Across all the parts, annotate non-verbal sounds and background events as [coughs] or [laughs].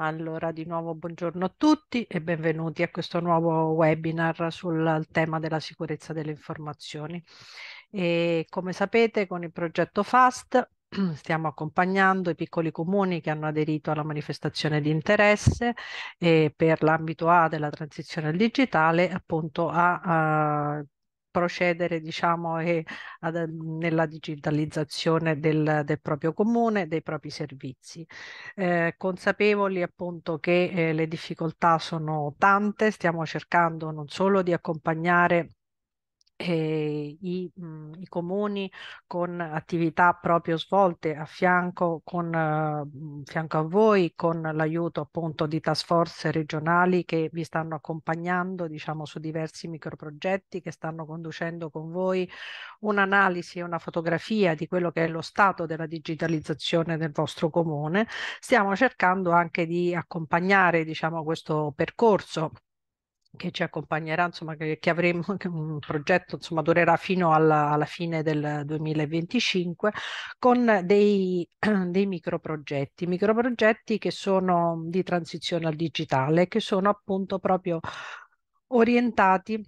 Allora, di nuovo buongiorno a tutti e benvenuti a questo nuovo webinar sul tema della sicurezza delle informazioni. E come sapete, con il progetto FAST [clears throat] stiamo accompagnando i piccoli comuni che hanno aderito alla manifestazione di interesse eh, per l'ambito A della transizione al digitale appunto a, a procedere diciamo, e, ad, nella digitalizzazione del, del, proprio comune, dei propri servizi. Eh, consapevoli appunto che eh, le difficoltà sono tante, stiamo cercando non solo di accompagnare eh, i, mh, mhmm, i, comuni con attività proprio svolte a fianco, con, uh, fianco a voi, con l'aiuto appunto di task force regionali che vi stanno accompagnando diciamo, su diversi microprogetti, che stanno conducendo con voi un'analisi e una fotografia di quello che è lo stato della digitalizzazione del vostro comune. Stiamo cercando anche di accompagnare diciamo, questo percorso che ci accompagnerà, insomma, che, che avremo che un progetto, insomma, durerà fino alla, alla fine del 2025 con dei, [clears throat] dei microprogetti, microprogetti che sono di transizione al digitale, che sono appunto proprio orientati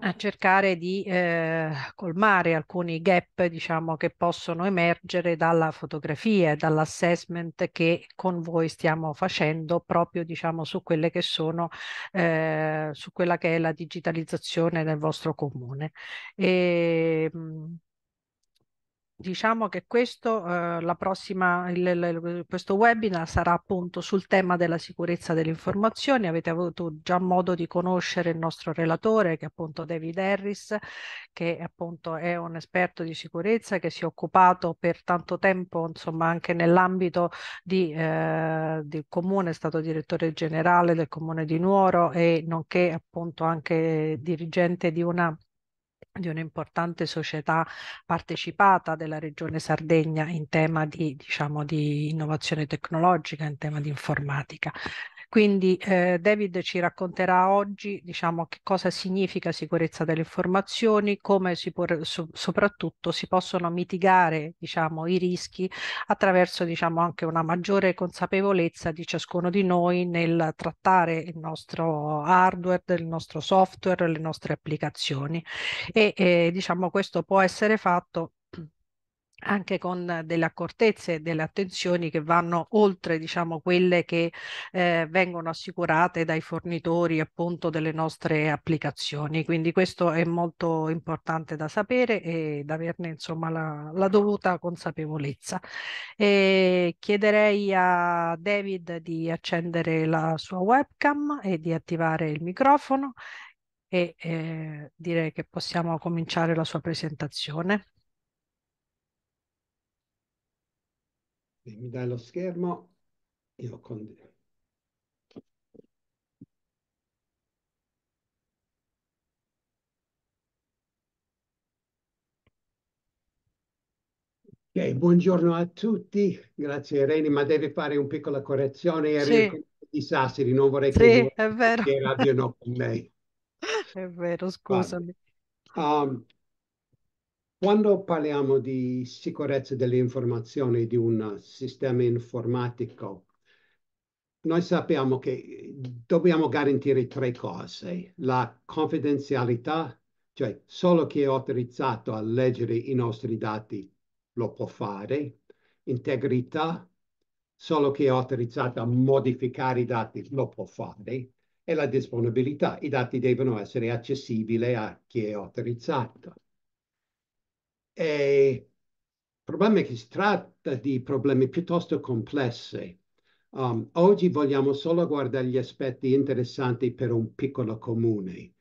a cercare di eh, colmare alcuni gap diciamo che possono emergere dalla fotografia e dall'assessment che con voi stiamo facendo proprio diciamo su quelle che sono eh, su quella che è la digitalizzazione del vostro comune e, ehm, diciamo che questo, eh, prossima, il, il, questo, webinar sarà appunto sul tema della sicurezza delle informazioni. Avete avuto già modo di conoscere il nostro relatore, che è appunto David Harris, che appunto è un esperto di sicurezza che si è occupato per tanto tempo, insomma, anche nell'ambito di, eh, del comune, è stato direttore generale del comune di Nuoro e nonché appunto anche dirigente di una di un'importante società partecipata della Regione Sardegna in tema di, diciamo, di innovazione tecnologica, in tema di informatica. Quindi eh, David ci racconterà oggi diciamo, che cosa significa sicurezza delle informazioni, come si può, so, soprattutto si possono mitigare diciamo, i rischi attraverso diciamo, anche una maggiore consapevolezza di ciascuno di noi nel trattare il nostro hardware, il nostro software, le nostre applicazioni. E eh, diciamo, questo può essere fatto anche con delle accortezze e delle attenzioni che vanno oltre diciamo quelle che eh, vengono assicurate dai fornitori appunto delle nostre applicazioni quindi questo è molto importante da sapere e da averne insomma la, la dovuta consapevolezza e chiederei a David di accendere la sua webcam e di attivare il microfono e eh, direi che possiamo cominciare la sua presentazione mi dai lo schermo, io condivido. Okay, buongiorno a tutti, grazie Irene, ma devi fare una piccola correzione, Irene sì. di Sassari, non vorrei che sì, che arrabbiano con lei. È vero, [laughs] scusami. Um, quando parliamo di sicurezza delle informazioni di un sistema informatico, noi sappiamo che dobbiamo garantire tre cose. La confidenzialità, cioè solo chi è autorizzato a leggere i nostri dati lo può fare. Integrità, solo chi è autorizzato a modificare i dati lo può fare. E la disponibilità, i dati devono essere accessibili a chi è autorizzato. E il problema è che si tratta di problemi piuttosto complessi. Um, oggi vogliamo solo guardare gli aspetti interessanti per un piccolo comune.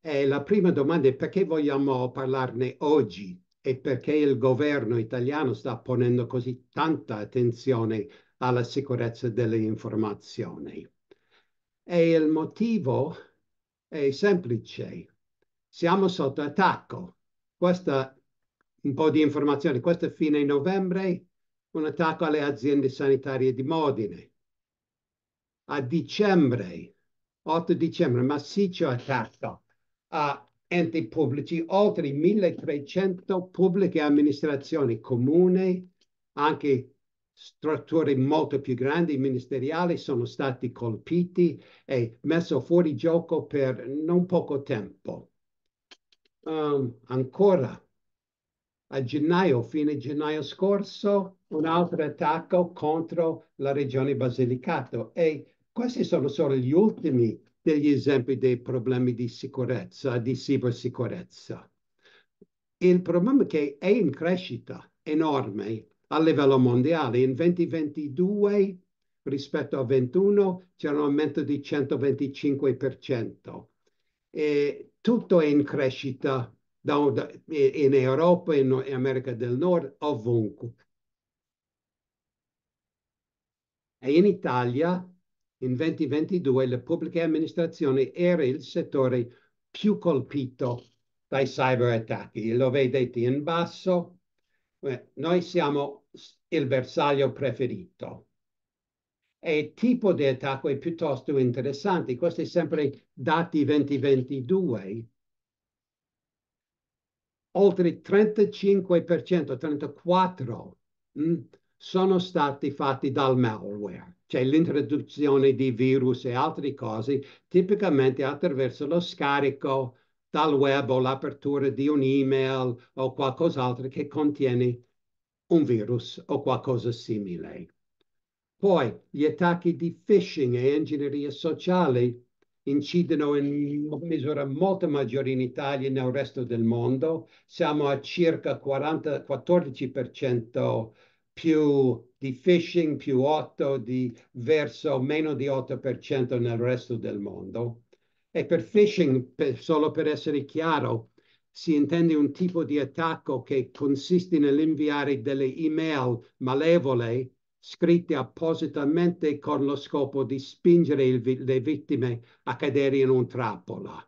E la prima domanda è perché vogliamo parlarne oggi e perché il governo italiano sta ponendo così tanta attenzione alla sicurezza delle informazioni. E il motivo è semplice. Siamo sotto attacco. Questa un po' di informazioni. Questo è fine novembre, un attacco alle aziende sanitarie di Modine. A dicembre, 8 dicembre, massiccio attacco a enti pubblici, oltre 1300 pubbliche amministrazioni, comuni, anche strutture molto più grandi ministeriali sono stati colpiti e messo fuori gioco per non poco tempo. Um, ancora a gennaio, fine gennaio scorso, un altro attacco contro la regione Basilicata e questi sono solo gli ultimi degli esempi dei problemi di sicurezza, di cibersicurezza. Il problema è che è in crescita enorme a livello mondiale. In 2022 rispetto a 21 c'era un aumento di 125%. E tutto è in crescita da, da, in Europa, in America del Nord, ovunque. E in Italia, in 2022, la pubblica amministrazione era il settore più colpito dai cyberattacchi. Lo vedete in basso, eh, noi siamo il bersaglio preferito. E il tipo di attacco è piuttosto interessante. Questi è sempre dati 2022 oltre il 35%, 34% mm, sono stati fatti dal malware, cioè l'introduzione di virus e altre cose, tipicamente attraverso lo scarico dal web o l'apertura di un'email o qualcos'altro che contiene un virus o qualcosa simile. Poi gli attacchi di phishing e ingegneria sociale incidono in misura molto maggiore in Italia e nel resto del mondo. Siamo a circa 40, 14% più di phishing, più 8 di verso meno di 8% nel resto del mondo. E per phishing, per, solo per essere chiaro, si intende un tipo di attacco che consiste nell'inviare delle email malevole scritte appositamente con lo scopo di spingere il, le vittime a cadere in un trappola.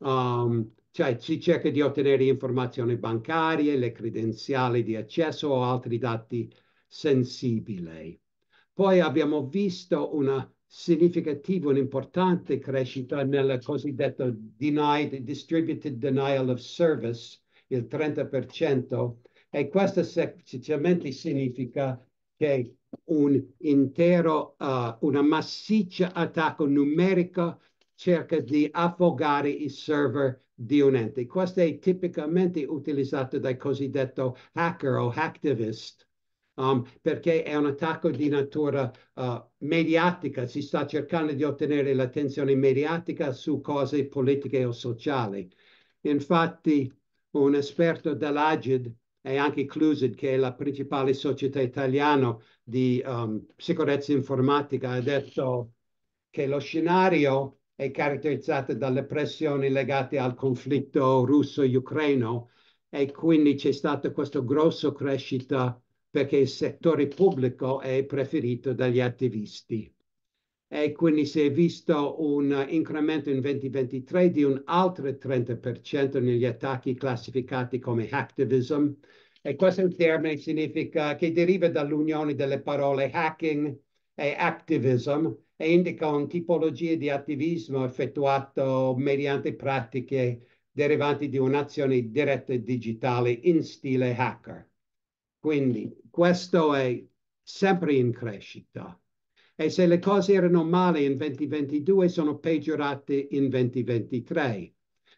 Um, cioè si cerca di ottenere informazioni bancarie, le credenziali di accesso o altri dati sensibili. Poi abbiamo visto una significativa un'importante crescita nel cosiddetto denied, distributed denial of service, il 30%, e questo semplicemente significa che un intero, uh, una massiccia attacco numerico cerca di affogare i server di un ente. Questo è tipicamente utilizzato dai cosiddetti hacker o hacktivist. Um, perché è un attacco di natura uh, mediatica, si sta cercando di ottenere l'attenzione mediatica su cose politiche o sociali. Infatti un esperto dell'Agid e anche Clusid, che è la principale società italiana di um, sicurezza informatica, ha detto che lo scenario è caratterizzato dalle pressioni legate al conflitto russo-ucraino e quindi c'è stata questa grossa crescita perché il settore pubblico è preferito dagli attivisti e quindi si è visto un incremento in 2023 di un altro 30% negli attacchi classificati come hacktivism. E questo termine significa che deriva dall'unione delle parole hacking e activism e indica una tipologia di attivismo effettuato mediante pratiche derivanti di un'azione diretta digitale in stile hacker. Quindi questo è sempre in crescita e se le cose erano male in 2022 sono peggiorate in 2023.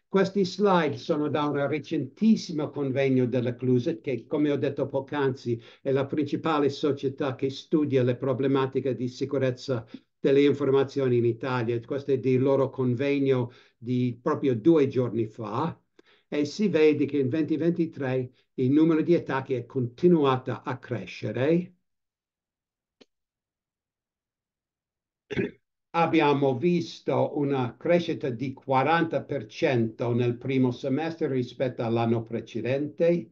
Questi slide sono da un recentissimo convegno della Cluset che, come ho detto poc'anzi, è la principale società che studia le problematiche di sicurezza delle informazioni in Italia. Questo è il loro convegno di proprio due giorni fa e si vede che in 2023 il numero di attacchi è continuato a crescere abbiamo visto una crescita di 40% nel primo semestre rispetto all'anno precedente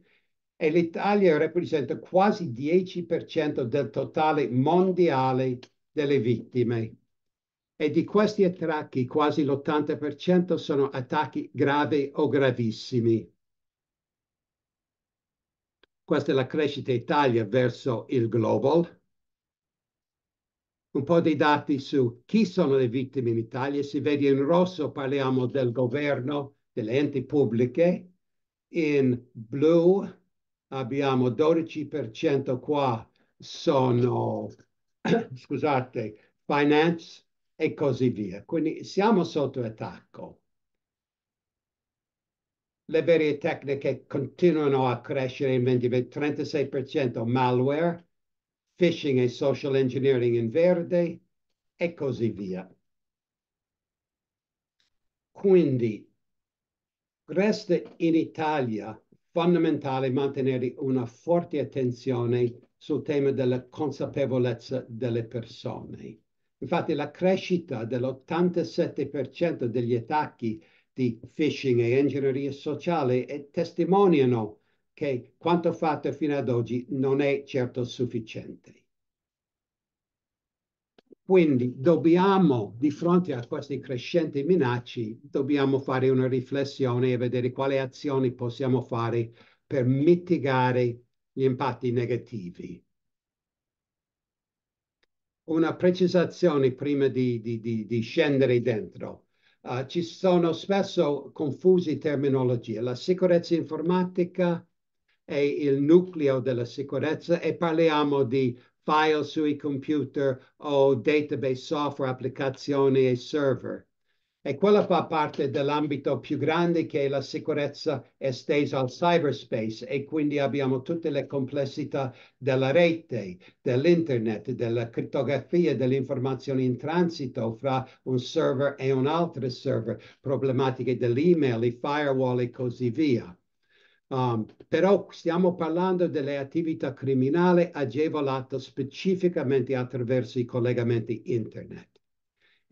e l'Italia rappresenta quasi 10% del totale mondiale delle vittime. E di questi attacchi quasi l'80% sono attacchi gravi o gravissimi. Questa è la crescita Italia verso il global un po' dei dati su chi sono le vittime in Italia. Si vede in rosso, parliamo del governo, delle enti pubbliche. In blu abbiamo 12% qua sono, [coughs] scusate, finance e così via. Quindi siamo sotto attacco. Le varie tecniche continuano a crescere in 36% malware, phishing e social engineering in verde e così via. Quindi resta in Italia fondamentale mantenere una forte attenzione sul tema della consapevolezza delle persone. Infatti la crescita dell'87% degli attacchi di phishing e ingegneria sociale eh, testimoniano che quanto fatto fino ad oggi non è certo sufficiente. Quindi dobbiamo, di fronte a queste crescenti minacce, dobbiamo fare una riflessione e vedere quali azioni possiamo fare per mitigare gli impatti negativi. Una precisazione prima di, di, di, di scendere dentro. Uh, ci sono spesso confusi terminologie. La sicurezza informatica è il nucleo della sicurezza e parliamo di file sui computer o database software, applicazioni e server. E quella fa parte dell'ambito più grande che è la sicurezza estesa al cyberspace e quindi abbiamo tutte le complessità della rete, dell'internet, della criptografia, delle informazioni in transito fra un server e un altro server, problematiche dell'email, i firewall e così via. Um, però stiamo parlando delle attività criminali agevolate specificamente attraverso i collegamenti internet.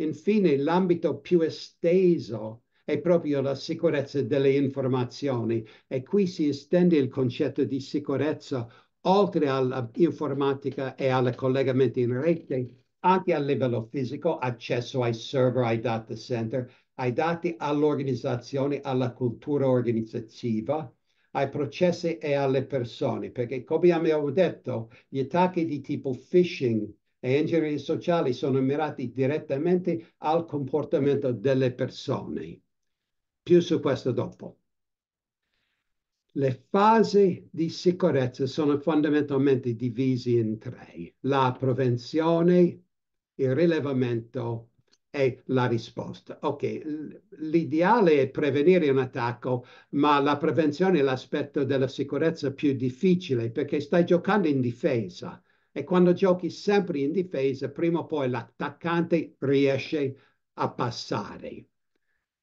Infine, l'ambito più esteso è proprio la sicurezza delle informazioni e qui si estende il concetto di sicurezza oltre all'informatica e al collegamento in rete, anche a livello fisico, accesso ai server, ai data center, ai dati, all'organizzazione, alla cultura organizzativa, ai processi e alle persone, perché come abbiamo detto, gli attacchi di tipo phishing e ingenieria sociali sono mirati direttamente al comportamento delle persone. Più su questo dopo. Le fasi di sicurezza sono fondamentalmente divise in tre, la prevenzione, il rilevamento è la risposta. Ok, l'ideale è prevenire un attacco, ma la prevenzione è l'aspetto della sicurezza più difficile perché stai giocando in difesa e quando giochi sempre in difesa, prima o poi l'attaccante riesce a passare.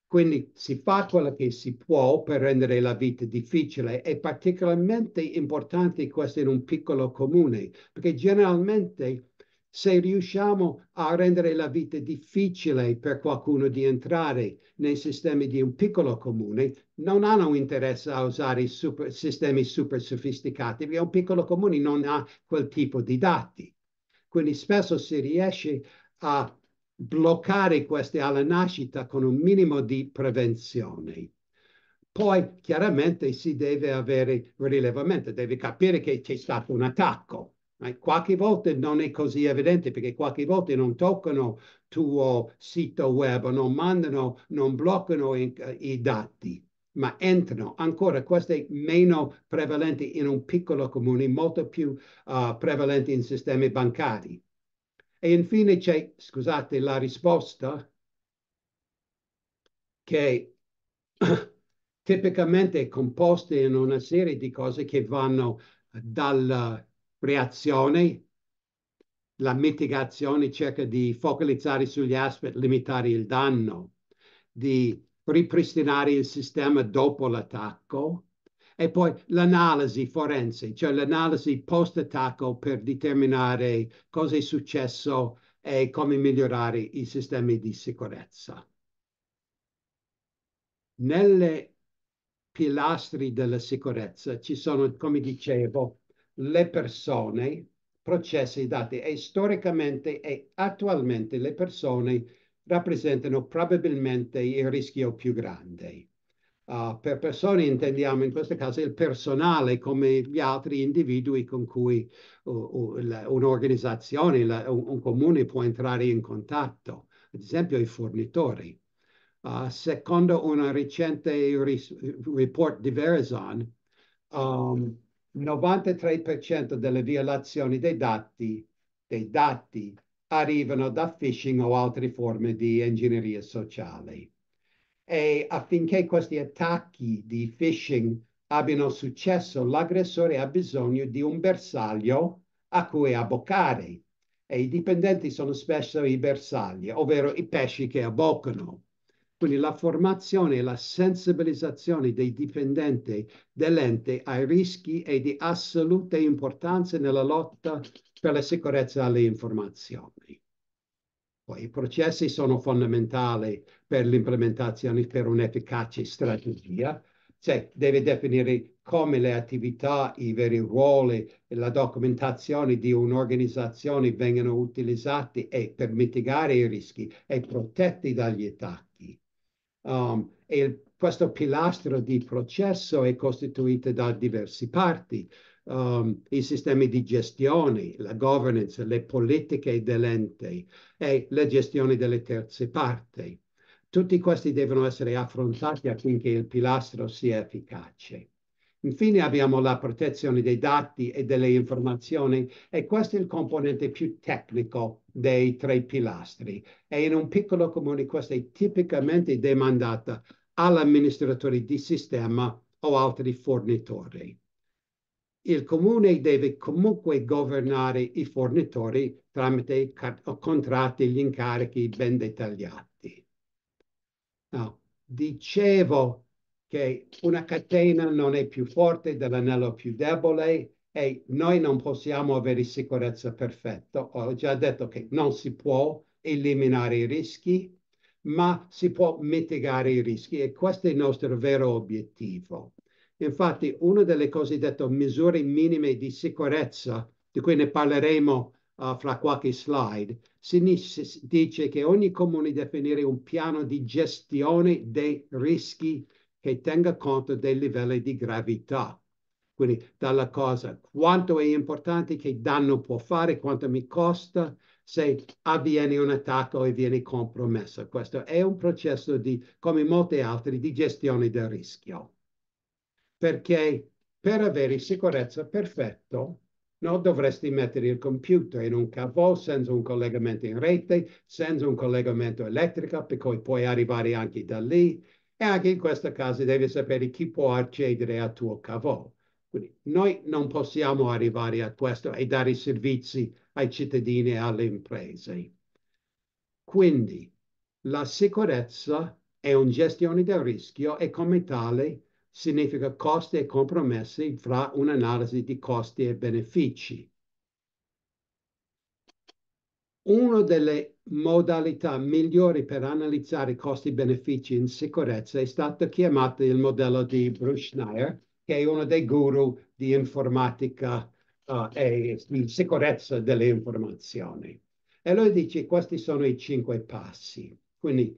Quindi si fa quello che si può per rendere la vita difficile. È particolarmente importante questo in un piccolo comune, perché generalmente se riusciamo a rendere la vita difficile per qualcuno di entrare nei sistemi di un piccolo comune, non hanno interesse a usare super, sistemi super sofisticati, perché un piccolo comune non ha quel tipo di dati. Quindi spesso si riesce a bloccare queste alla nascita con un minimo di prevenzione. Poi chiaramente si deve avere rilevamento, deve capire che c'è stato un attacco Qualche volta non è così evidente perché qualche volta non toccano il tuo sito web, non mandano, non bloccano i, eh, i dati, ma entrano. Ancora questo è meno prevalente in un piccolo comune, molto più uh, prevalente in sistemi bancari. E infine c'è, scusate, la risposta che [coughs] tipicamente è composta in una serie di cose che vanno dal reazioni, la mitigazione cerca di focalizzare sugli aspetti, limitare il danno, di ripristinare il sistema dopo l'attacco e poi l'analisi forense, cioè l'analisi post-attacco per determinare cosa è successo e come migliorare i sistemi di sicurezza. Nelle pilastri della sicurezza ci sono, come dicevo, le persone, processi dati e storicamente e attualmente le persone rappresentano probabilmente il rischio più grande. Uh, per persone intendiamo in questo caso il personale come gli altri individui con cui uh, uh, un'organizzazione, un, un, comune può entrare in contatto, ad esempio i fornitori. Ah, secondo un recente ris- report di Verizon, um, 93% delle violazioni dei dati, dei dati arrivano da phishing o altre forme di ingegneria sociale. E affinché questi attacchi di phishing abbiano successo, l'aggressore ha bisogno di un bersaglio a cui abboccare e i dipendenti sono spesso i bersagli, ovvero i pesci che abboccano. Quindi la formazione e la sensibilizzazione dei dipendenti dell'ente ai rischi è di assoluta importanza nella lotta per la sicurezza delle informazioni. Poi i processi sono fondamentali per l'implementazione per un'efficace strategia, cioè deve definire come le attività, i veri ruoli, e la documentazione di un'organizzazione vengano utilizzati e per mitigare i rischi e protetti dagli attacchi um, e il, questo pilastro di processo è costituito da diverse parti. Um, i sistemi di gestione, la governance, le politiche dell'ente e la gestione delle terze parti. Tutti questi devono essere affrontati affinché il pilastro sia efficace. Infine abbiamo la protezione dei dati e delle informazioni e questo è il componente più tecnico dei tre pilastri. E in un piccolo comune questa è tipicamente demandata all'amministratore di sistema o altri fornitori. Il comune deve comunque governare i fornitori tramite contratti e gli incarichi ben dettagliati. No. Dicevo che una catena non è più forte dell'anello più debole e noi non possiamo avere sicurezza perfetta. Ho già detto che non si può eliminare i rischi, ma si può mitigare i rischi e questo è il nostro vero obiettivo. Infatti, una delle cosiddette misure minime di sicurezza, di cui ne parleremo uh, fra qualche slide, si dice che ogni comune deve definire un piano di gestione dei rischi che tenga conto dei livelli di gravità. Quindi dalla cosa quanto è importante che danno può fare, quanto mi costa se avviene un attacco e viene compromesso. Questo è un processo di, come molti altri, di gestione del rischio. Perché per avere sicurezza perfetto, non dovresti mettere il computer in un cavo senza un collegamento in rete, senza un collegamento elettrico, perché puoi arrivare anche da lì e anche in questo caso devi sapere chi può accedere al tuo cavo. Quindi noi non possiamo arrivare a questo e dare servizi ai cittadini e alle imprese. Quindi la sicurezza è una gestione del rischio e come tale significa costi e compromessi fra un'analisi di costi e benefici una delle modalità migliori per analizzare costi-benefici in sicurezza è stato chiamato il modello di Bruce Schneier, che è uno dei guru di informatica uh, e di sicurezza delle informazioni. E lui dice questi sono i cinque passi. Quindi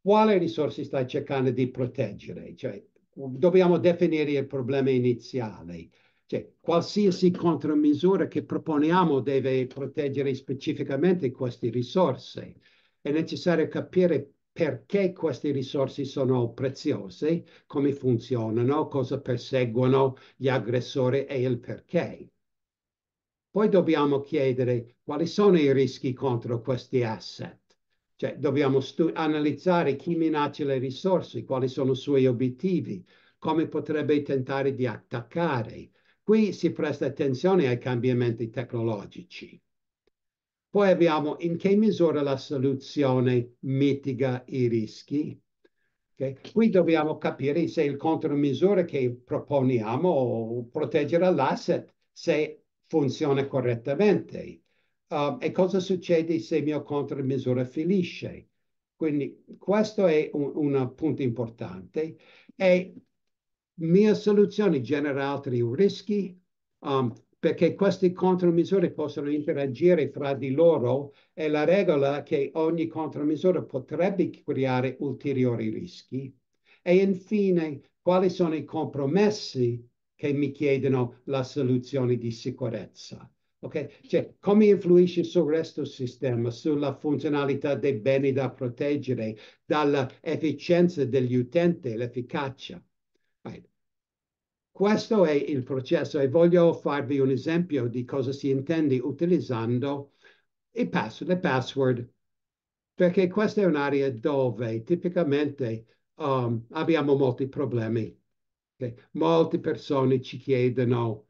quale risorse stai cercando di proteggere? Cioè, dobbiamo definire il problema iniziale cioè, qualsiasi contromisura che proponiamo deve proteggere specificamente queste risorse. È necessario capire perché queste risorse sono preziose, come funzionano, cosa perseguono gli aggressori e il perché. Poi dobbiamo chiedere quali sono i rischi contro questi asset. Cioè, dobbiamo analizzare chi minaccia le risorse, quali sono i suoi obiettivi, come potrebbe tentare di attaccare, Qui si presta attenzione ai cambiamenti tecnologici. Poi abbiamo in che misura la soluzione mitiga i rischi. Okay? Qui dobbiamo capire se il contromisura che proponiamo proteggerà l'asset, se funziona correttamente. Uh, e cosa succede se il mio contromisura fallisce? Quindi questo è un, un punto importante. E mia soluzione genera altri rischi um, perché queste contromisure possono interagire fra di loro e la regola che ogni contromisura potrebbe creare ulteriori rischi. E infine, quali sono i compromessi che mi chiedono la soluzione di sicurezza? Okay? Cioè, come influisce sul resto del sistema, sulla funzionalità dei beni da proteggere, dall'efficienza degli utenti, l'efficacia? Questo è il processo e voglio farvi un esempio di cosa si intende utilizzando pass le password, perché questa è un'area dove tipicamente um, abbiamo molti problemi. Okay? Molte persone ci chiedono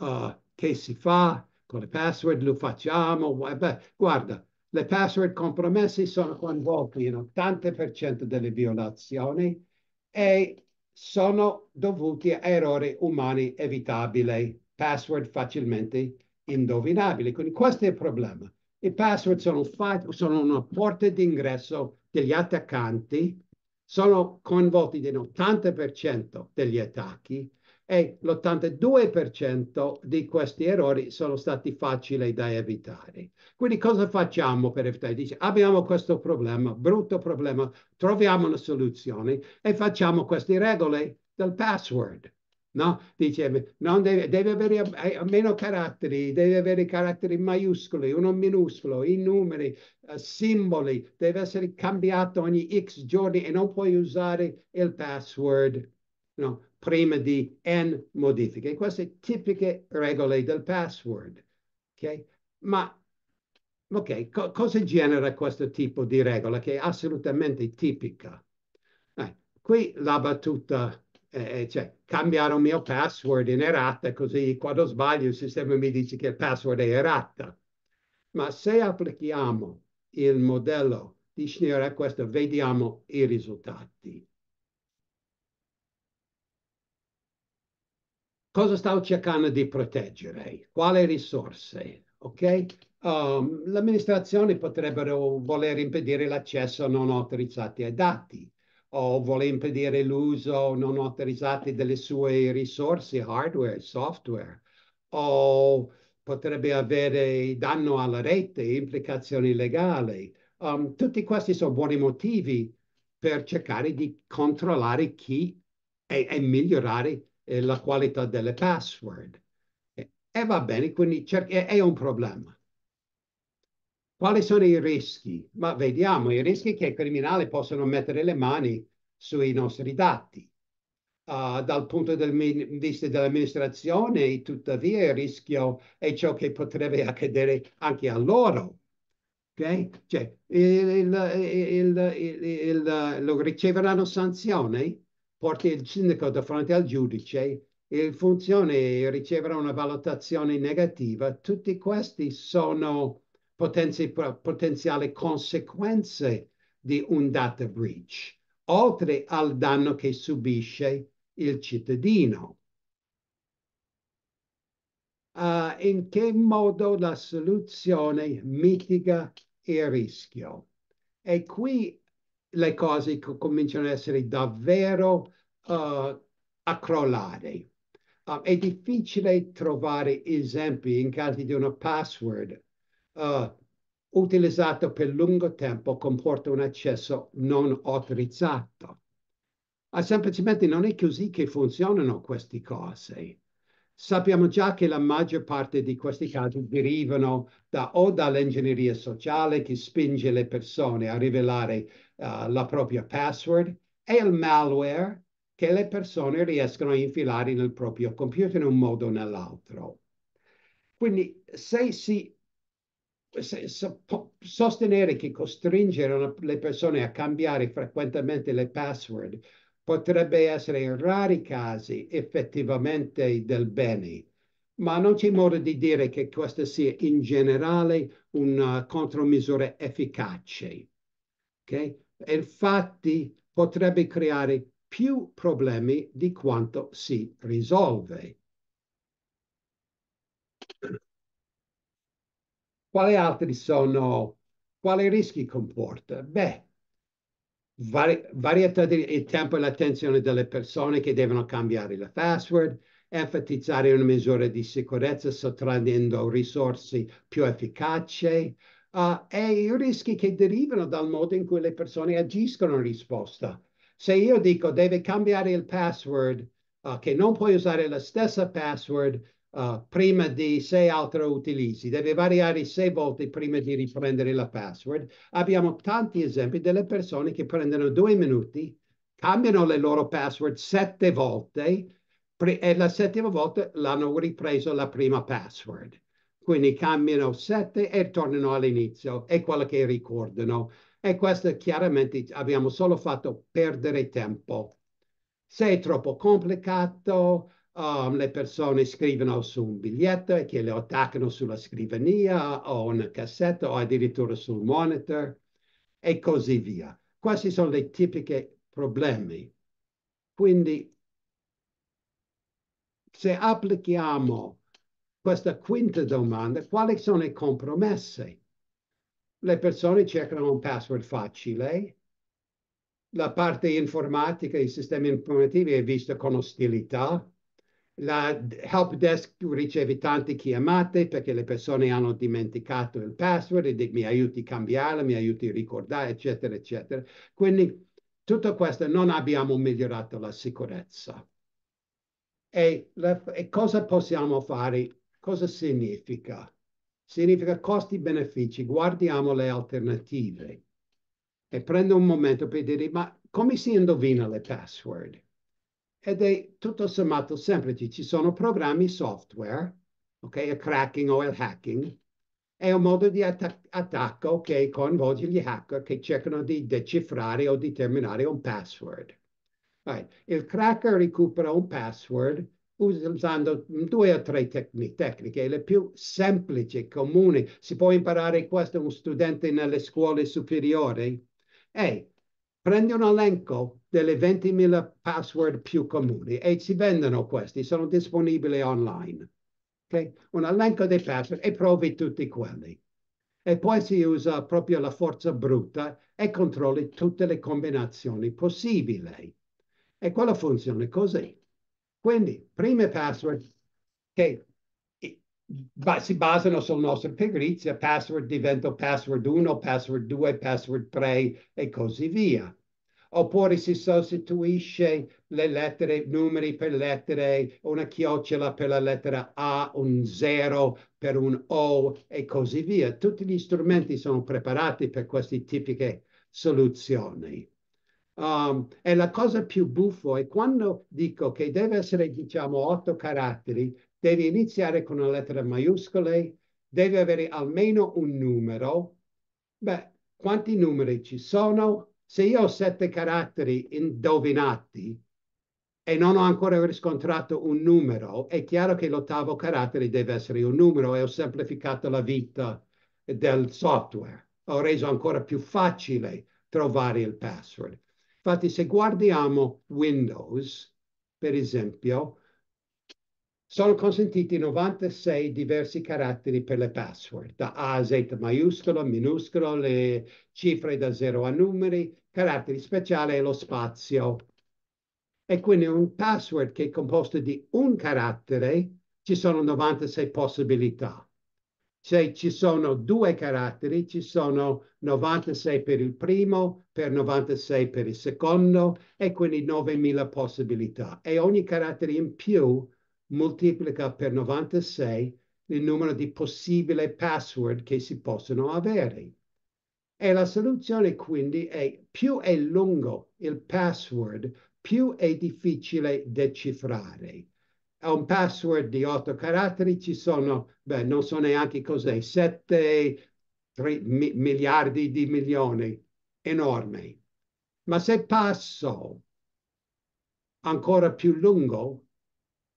uh, che si fa con le password, lo facciamo. Eh, beh, guarda, le password compromesse sono coinvolte in 80% delle violazioni e sono dovuti a errori umani evitabili, password facilmente indovinabili. Quindi questo è il problema. I password sono, sono una porta d'ingresso degli attaccanti, sono coinvolti nell'80% degli attacchi e l'82% di questi errori sono stati facili da evitare. Quindi cosa facciamo per evitare? Dice, abbiamo questo problema, brutto problema, troviamo una soluzione e facciamo queste regole del password. No? Dice, non deve, deve avere eh, meno caratteri, deve avere caratteri maiuscoli, uno minuscolo, i numeri, eh, simboli, deve essere cambiato ogni x giorni e non puoi usare il password. No, prima di n modifiche. Queste tipiche regole del password. Okay? Ma ok, co cosa genera questo tipo di regola che è assolutamente tipica? Eh, qui la battuta eh, cioè cambiare il mio password in errata, così quando sbaglio il sistema mi dice che il password è errata. Ma se applichiamo il modello di Schneer a questo, vediamo i risultati. cosa stavo cercando di proteggere, quali risorse, ok? Um, L'amministrazione potrebbe voler impedire l'accesso non autorizzato ai dati o vuole impedire l'uso non autorizzato delle sue risorse, hardware, software, o potrebbe avere danno alla rete, implicazioni legali. Um, tutti questi sono buoni motivi per cercare di controllare chi e, e migliorare eh, la qualità delle password. E, e va bene, quindi è, è un problema. Quali sono i rischi? Ma vediamo, i rischi che i criminali possono mettere le mani sui nostri dati. Uh, dal punto di vista dell'amministrazione, tuttavia il rischio è ciò che potrebbe accadere anche a loro. Okay? Cioè, il, il, il, lo riceveranno sanzioni? porti il sindaco di fronte al giudice e il funzione riceverà una valutazione negativa, tutti questi sono potenzi, potenziali conseguenze di un data breach, oltre al danno che subisce il cittadino. Uh, in che modo la soluzione mitiga il rischio? E qui le cose cominciano ad essere davvero uh, eh, a crollare. Uh, ah, è difficile trovare esempi in caso di una password uh, eh, utilizzata per lungo tempo comporta un accesso non autorizzato. Uh, semplicemente non è così che funzionano queste cose. Sappiamo già che la maggior parte di questi casi derivano da, o dall'ingegneria sociale che spinge le persone a rivelare eh, la propria password e il malware che le persone riescono a infilare nel proprio computer in un modo o nell'altro. Quindi se si se, se, sostenere che costringere le persone a cambiare frequentemente le password potrebbe essere in rari casi effettivamente del bene, ma non c'è modo di dire che questa sia in generale una contromisura efficace. Okay? infatti potrebbe creare più problemi di quanto si risolve. Quali altri sono? Quali rischi comporta? Beh, vari, varietà del tempo e l'attenzione delle persone che devono cambiare la password, enfatizzare una misura di sicurezza sottraendo risorse più efficaci, uh, ah, è eh, i rischi che derivano dal modo in cui le persone agiscono in risposta. Se io dico deve cambiare il password, uh, che non puoi usare la stessa password uh, prima di sei altri utilizzi, deve variare sei volte prima di riprendere la password, abbiamo tanti esempi delle persone che prendono due minuti, cambiano le loro password sette volte e la settima volta l'hanno ripreso la prima password quindi cambiano sette e tornano all'inizio, è quello che ricordano. E questo chiaramente abbiamo solo fatto perdere tempo. Se è troppo complicato, um, le persone scrivono su un biglietto e che lo attaccano sulla scrivania o una cassetto o addirittura sul monitor e così via. Questi sono dei tipici problemi. Quindi se applichiamo questa quinta domanda, quali sono i compromessi? Le persone cercano un password facile, la parte informatica, i sistemi informativi è vista con ostilità, la help desk riceve tante chiamate perché le persone hanno dimenticato il password e mi aiuti a cambiarla, mi aiuti a ricordare, eccetera, eccetera. Quindi tutto questo non abbiamo migliorato la sicurezza. E, la, e cosa possiamo fare Cosa significa? Significa costi-benefici, guardiamo le alternative. E prendo un momento per dire, ma come si indovina le password? Ed è tutto sommato semplice. Ci sono programmi software, ok, il cracking o il hacking, è un modo di attac attacco che coinvolge gli hacker che cercano di decifrare o determinare un password. Right. Il cracker recupera un password usando mm, due o tre tecniche, tecniche, le più semplici, comuni. Si può imparare questo a un studente nelle scuole superiori. E prendi un elenco delle 20.000 password più comuni e si vendono questi, sono disponibili online. Okay? Un elenco dei password e provi tutti quelli. E poi si usa proprio la forza brutta e controlli tutte le combinazioni possibili. E quello funziona così. Quindi, prime password che si basano sulla nostra pigrizia, password diventa password 1, password 2, password 3 e così via. Oppure si sostituisce le lettere, numeri per lettere, una chiocciola per la lettera A, un 0 per un O e così via. Tutti gli strumenti sono preparati per queste tipiche soluzioni. Um, ehm, e la cosa più buffo è quando dico che deve essere, diciamo, otto caratteri, devi iniziare con una lettera maiuscola, devi avere almeno un numero. Beh, quanti numeri ci sono? Se io ho sette caratteri indovinati e non ho ancora riscontrato un numero, è chiaro che l'ottavo carattere deve essere un numero e ho semplificato la vita del software. Ho reso ancora più facile trovare il password. Infatti, se guardiamo Windows, per esempio, sono consentiti 96 diversi caratteri per le password, da A a Z maiuscolo, minuscolo, le cifre da 0 a numeri, caratteri speciali e lo spazio. E quindi un password che è composto di un carattere, ci sono 96 possibilità se cioè, ci sono due caratteri, ci sono 96 per il primo, per 96 per il secondo e quindi 9000 possibilità. E ogni carattere in più moltiplica per 96 il numero di possibili password che si possono avere. E la soluzione quindi è più è lungo il password, più è difficile decifrare a un password di otto caratteri ci sono, beh, non so neanche cos'è, 7 3, mi, miliardi di milioni, enorme. Ma se passo ancora più lungo,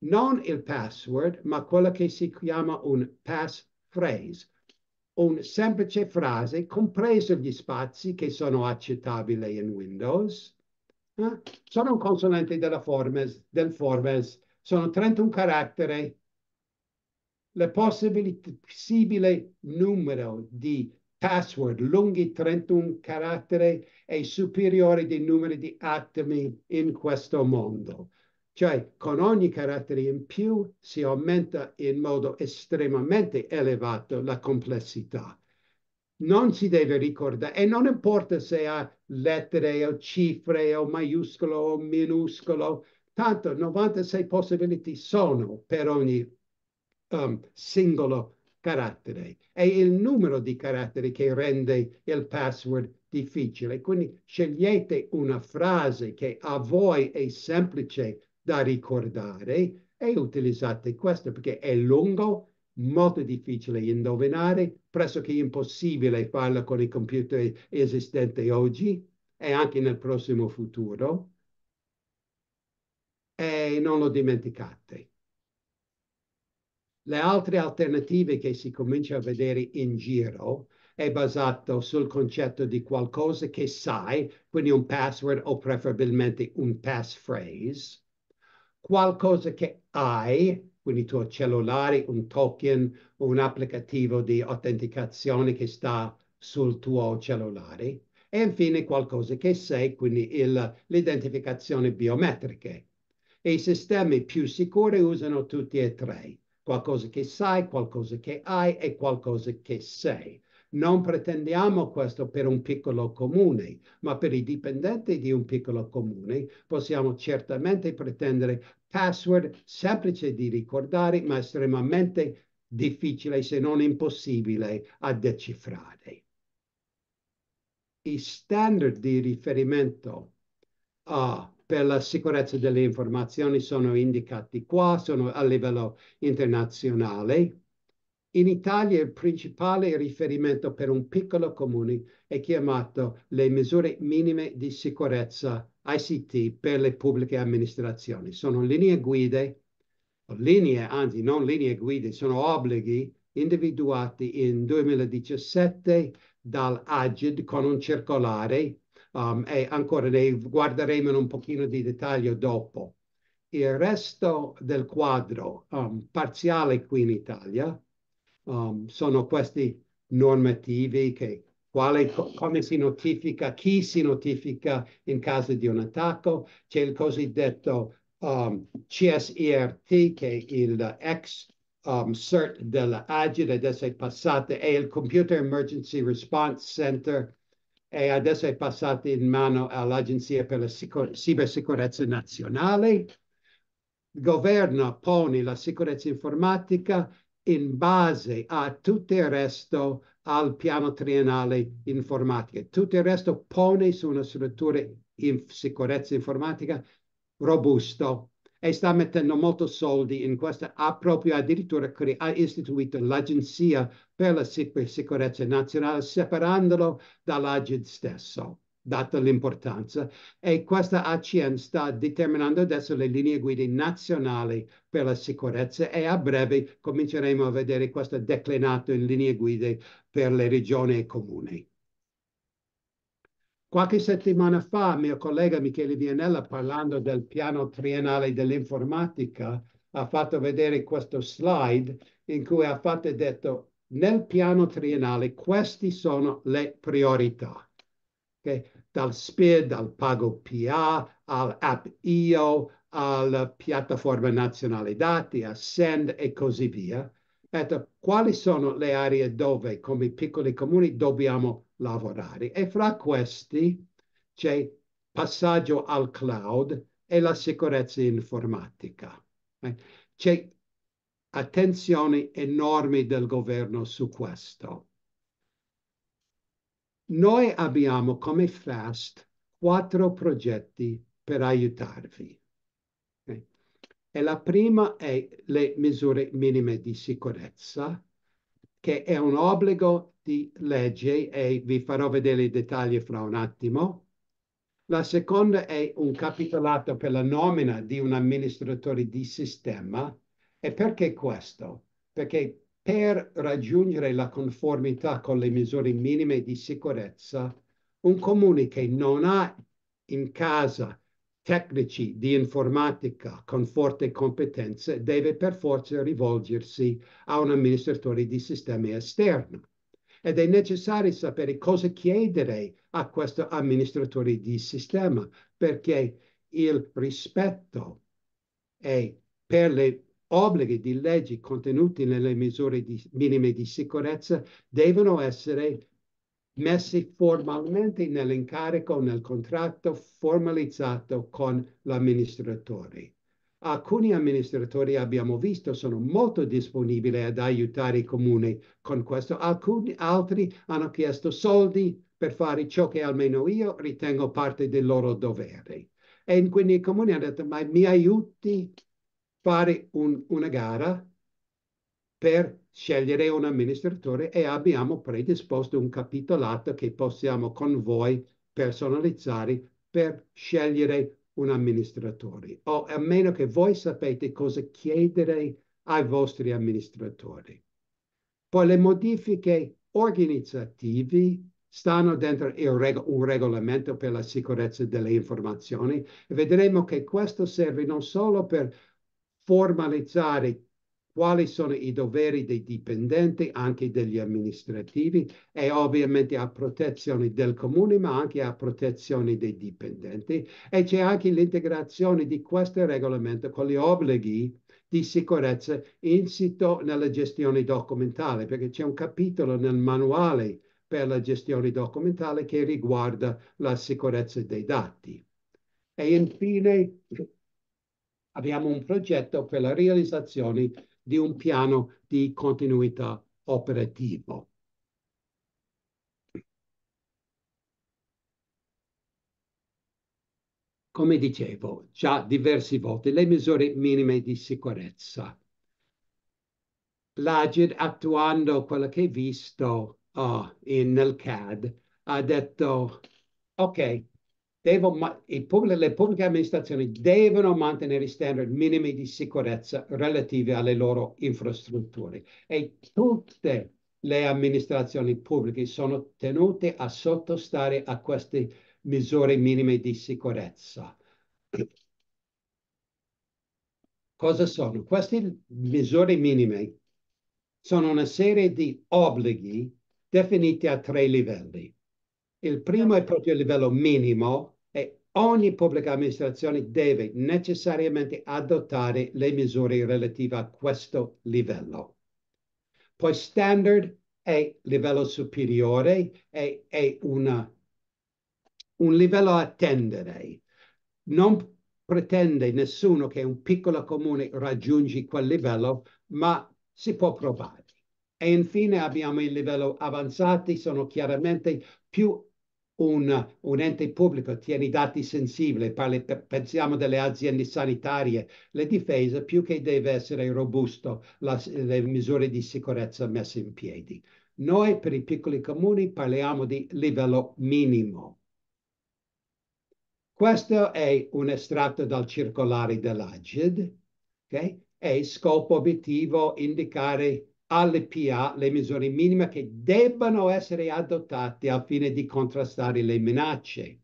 non il password, ma quella che si chiama un passphrase, una semplice frase, compreso gli spazi che sono accettabili in Windows, eh? sono un consonante della formes, del formes sono 31 caratteri, il possibile numero di password lunghi 31 caratteri è superiore dei numeri di atomi in questo mondo. Cioè, con ogni carattere in più si aumenta in modo estremamente elevato la complessità. Non si deve ricordare, e non importa se ha lettere o cifre o maiuscolo o minuscolo, Tanto 96 possibilità sono per ogni um, singolo carattere. È il numero di caratteri che rende il password difficile. Quindi scegliete una frase che a voi è semplice da ricordare e utilizzate questo perché è lungo, molto difficile indovinare, pressoché impossibile farlo con i computer esistenti oggi e anche nel prossimo futuro e non lo dimenticate. Le altre alternative che si comincia a vedere in giro è basato sul concetto di qualcosa che sai, quindi un password o preferibilmente un passphrase, qualcosa che hai, quindi il tuo cellulare, un token o un applicativo di autenticazione che sta sul tuo cellulare, e infine qualcosa che sei, quindi l'identificazione biometrica, e i sistemi più sicuri usano tutti e tre, qualcosa che sai, qualcosa che hai e qualcosa che sei. Non pretendiamo questo per un piccolo comune, ma per i dipendenti di un piccolo comune possiamo certamente pretendere password semplice di ricordare, ma estremamente difficile se non impossibile a decifrare. I standard di riferimento a per la sicurezza delle informazioni sono indicati qua, sono a livello internazionale. In Italia il principale riferimento per un piccolo comune è chiamato le misure minime di sicurezza ICT per le pubbliche amministrazioni. Sono linee guide, o linee, anzi non linee guide, sono obblighi individuati in 2017 dall'AGID con un circolare um, e ancora ne guarderemo in un pochino di dettaglio dopo. Il resto del quadro um, parziale qui in Italia um, sono questi normativi che quale, come si notifica, chi si notifica in caso di un attacco. C'è il cosiddetto um, CSIRT, che è il ex um, CERT della AGID, adesso è passata, è il Computer Emergency Response Center e adesso è passata in mano all'Agenzia per la Cibersicurezza Nazionale. Il governo pone la sicurezza informatica in base a tutto il resto al piano triennale informatica. Tutto il resto pone su una struttura in sicurezza informatica robusto e sta mettendo molto soldi in questa, ha proprio addirittura cre- ha istituito l'Agenzia per la Sicurezza Nazionale, separandolo dall'AGID stesso, data l'importanza. E questa ACN sta determinando adesso le linee guida nazionali per la sicurezza e a breve cominceremo a vedere questo declinato in linee guida per le regioni e i comuni. Qualche settimana fa mio collega Michele Vianella, parlando del piano triennale dell'informatica, ha fatto vedere questo slide in cui ha fatto detto nel piano triennale queste sono le priorità. Okay? Dal SPID, dal Pago PA, all'app IO, alla piattaforma nazionale dati, a SEND e così via. Detto, quali sono le aree dove, come piccoli comuni, dobbiamo lavorare. E fra questi c'è passaggio al cloud e la sicurezza informatica. Eh, c'è attenzione enorme del governo su questo. Noi abbiamo come FAST quattro progetti per aiutarvi. Eh, e la prima è le misure minime di sicurezza, che è un obbligo di legge e vi farò vedere i dettagli fra un attimo. La seconda è un capitolato per la nomina di un amministratore di sistema. E perché questo? Perché per raggiungere la conformità con le misure minime di sicurezza, un comune che non ha in casa tecnici di informatica con forti competenze deve per forza rivolgersi a un amministratore di sistemi esterno ed è necessario sapere cosa chiedere a questo amministratore di sistema perché il rispetto è per le obblighi di leggi contenuti nelle misure di, minime di sicurezza devono essere messi formalmente nell'incarico nel contratto formalizzato con l'amministratore. Alcuni amministratori, abbiamo visto, sono molto disponibili ad aiutare i comuni con questo. Alcuni altri hanno chiesto soldi per fare ciò che almeno io ritengo parte del loro dovere. E quindi il comuni hanno detto, ma mi aiuti a fare un, una gara per scegliere un amministratore e abbiamo predisposto un capitolato che possiamo con voi personalizzare per scegliere un amministratore o a meno che voi sapete cosa chiedere ai vostri amministratori. Poi le modifiche organizzative stanno dentro reg un regolamento per la sicurezza delle informazioni e vedremo che questo serve non solo per formalizzare quali sono i doveri dei dipendenti, anche degli amministrativi e ovviamente a protezione del comune, ma anche a protezione dei dipendenti. E c'è anche l'integrazione di questo regolamento con gli obblighi di sicurezza insito nella gestione documentale, perché c'è un capitolo nel manuale per la gestione documentale che riguarda la sicurezza dei dati. E infine abbiamo un progetto per la realizzazione di un piano di continuità operativo. Come dicevo già diverse volte, le misure minime di sicurezza. L'Agit, attuando quello che hai visto uh, in, nel CAD, ha detto, ok, devo, pubblic le pubbliche amministrazioni devono mantenere standard minimi di sicurezza relativi alle loro infrastrutture e tutte le amministrazioni pubbliche sono tenute a sottostare a queste misure minime di sicurezza. Cosa sono? Queste misure minime sono una serie di obblighi definiti a tre livelli. Il primo è proprio il livello minimo, ogni pubblica amministrazione deve necessariamente adottare le misure relative a questo livello. Poi standard è livello superiore, è, è una, un livello a attendere. Non pretende nessuno che un piccolo comune raggiungi quel livello, ma si può provare. E infine abbiamo il livello avanzati, sono chiaramente più un, un, ente pubblico tiene i dati sensibili, parli, pensiamo delle aziende sanitarie, le difese, più che deve essere robusto la, le misure di sicurezza messe in piedi. Noi per i piccoli comuni parliamo di livello minimo. Questo è un estratto dal circolare dell'AGED, okay? e scopo obiettivo indicare alle PA le misure minime che debbano essere adottate al fine di contrastare le minacce.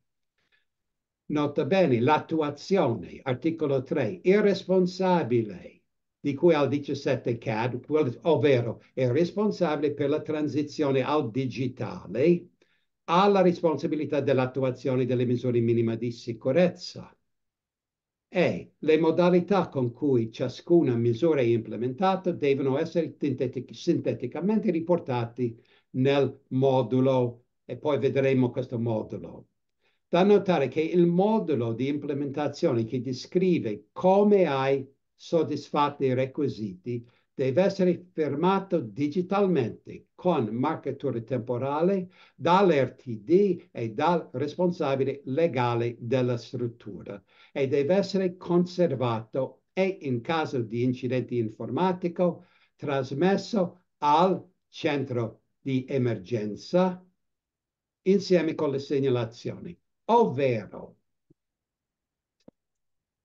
Nota bene, l'attuazione, articolo 3, il responsabile di cui al 17 CAD, ovvero è responsabile per la transizione al digitale, ha la responsabilità dell'attuazione delle misure minime di sicurezza e le modalità con cui ciascuna misura è implementata devono essere sintetic sinteticamente riportati nel modulo e poi vedremo questo modulo. Da notare che il modulo di implementazione che descrive come hai soddisfatto i requisiti deve essere firmato digitalmente con marcature temporale dall'RTD e dal responsabile legale della struttura e deve essere conservato e in caso di incidente informatico trasmesso al centro di emergenza insieme con le segnalazioni, ovvero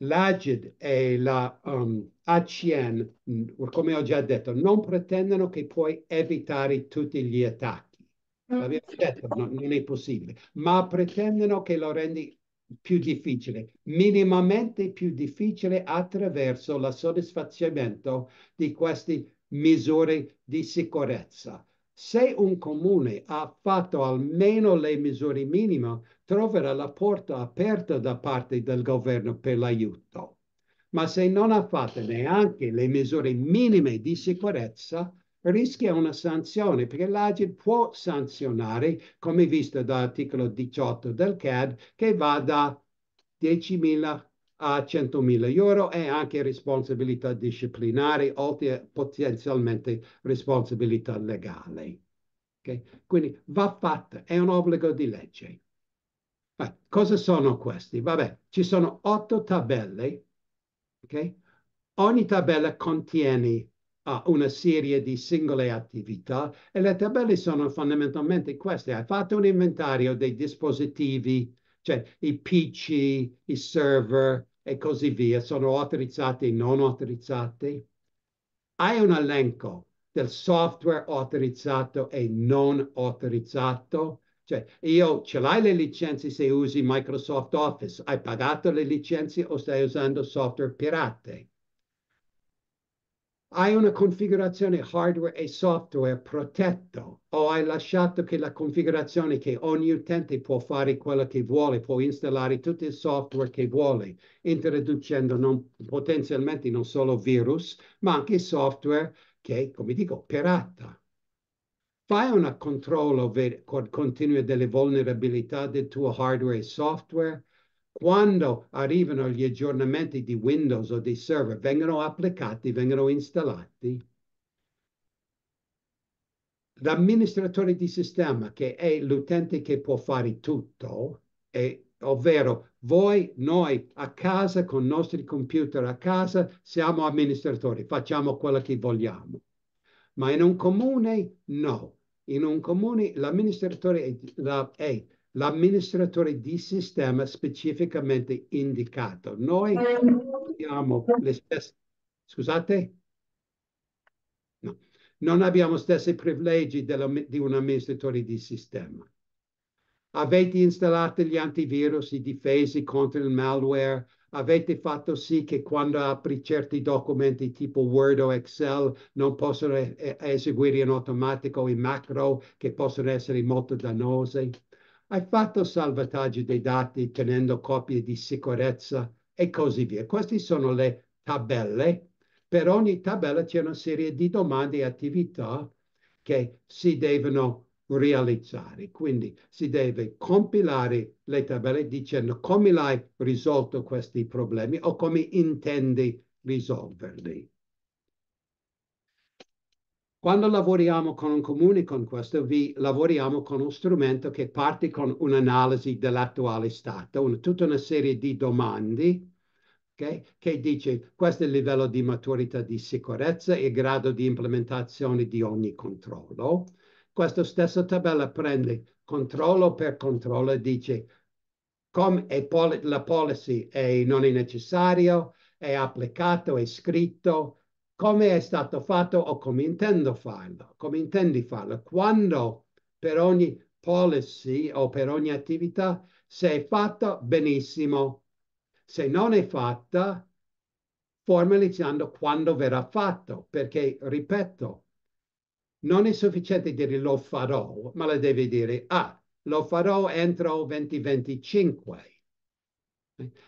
L'Agid e la um, ACN, mm, come ho già detto, non pretendono che puoi evitare tutti gli attacchi. Mm. L'abbiamo detto, no, non è possibile, ma pretendono che lo rendi più difficile, minimamente più difficile attraverso la soddisfazione di queste misure di sicurezza. Se un comune ha fatto almeno le misure minime, troverà la porta aperta da parte del governo per l'aiuto. Ma se non ha fatto neanche le misure minime di sicurezza, rischia una sanzione, perché l'AGID può sanzionare, come visto dall'articolo 18 del CAD, che va da 10.000 a 100.000 euro e anche responsabilità disciplinari, oltre a potenzialmente responsabilità legale. Okay? Quindi va fatta, è un obbligo di legge. Ma cosa sono questi? Vabbè, ci sono otto tabelle. Okay? Ogni tabella contiene uh, una serie di singole attività e le tabelle sono fondamentalmente queste. Hai fatto un inventario dei dispositivi, cioè i PC, i server, e così via, sono autorizzati e non autorizzati. Hai un elenco del software autorizzato e non autorizzato. Cioè, io ce l'hai le licenze se usi Microsoft Office, hai pagato le licenze o stai usando software pirate? hai una configurazione hardware e software protetto o hai lasciato che la configurazione che ogni utente può fare quello che vuole, può installare tutto il software che vuole, introducendo non, potenzialmente non solo virus, ma anche software che, come dico, pirata. Fai un controllo continuo delle vulnerabilità del tuo hardware e software, quando arrivano gli aggiornamenti di Windows o di server, vengono applicati, vengono installati, l'amministratore di sistema, che è l'utente che può fare tutto, è, ovvero voi, noi a casa con i nostri computer a casa siamo amministratori, facciamo quello che vogliamo. Ma in un comune no. In un comune l'amministratore è, la, è l'amministratore di sistema specificamente indicato. Noi eh, abbiamo le stesse... Scusate? No. Non abbiamo gli stessi privilegi della, di un amministratore di sistema. Avete installato gli antivirus, i difesi contro il malware, avete fatto sì che quando apri certi documenti tipo Word o Excel non possono eseguire in automatico i macro che possono essere molto dannosi hai fatto salvataggio dei dati tenendo copie di sicurezza e così via. Queste sono le tabelle. Per ogni tabella c'è una serie di domande e attività che si devono realizzare. Quindi si deve compilare le tabelle dicendo come l'hai risolto questi problemi o come intendi risolverli. Quando lavoriamo con un comune con questo, vi lavoriamo con uno strumento che parte con un'analisi dell'attuale stato, una, tutta una serie di domande okay, che dice questo è il livello di maturità di sicurezza e il grado di implementazione di ogni controllo. Questa stessa tabella prende controllo per controllo e dice come pol la policy è, non è necessario, è applicato, è scritto, come è stato fatto o come intendo farlo, come intendi farlo, quando per ogni policy o per ogni attività se è fatta benissimo, se non è fatta formalizzando quando verrà fatto, perché ripeto, non è sufficiente dire lo farò, ma la devi dire, ah, lo farò entro 2025.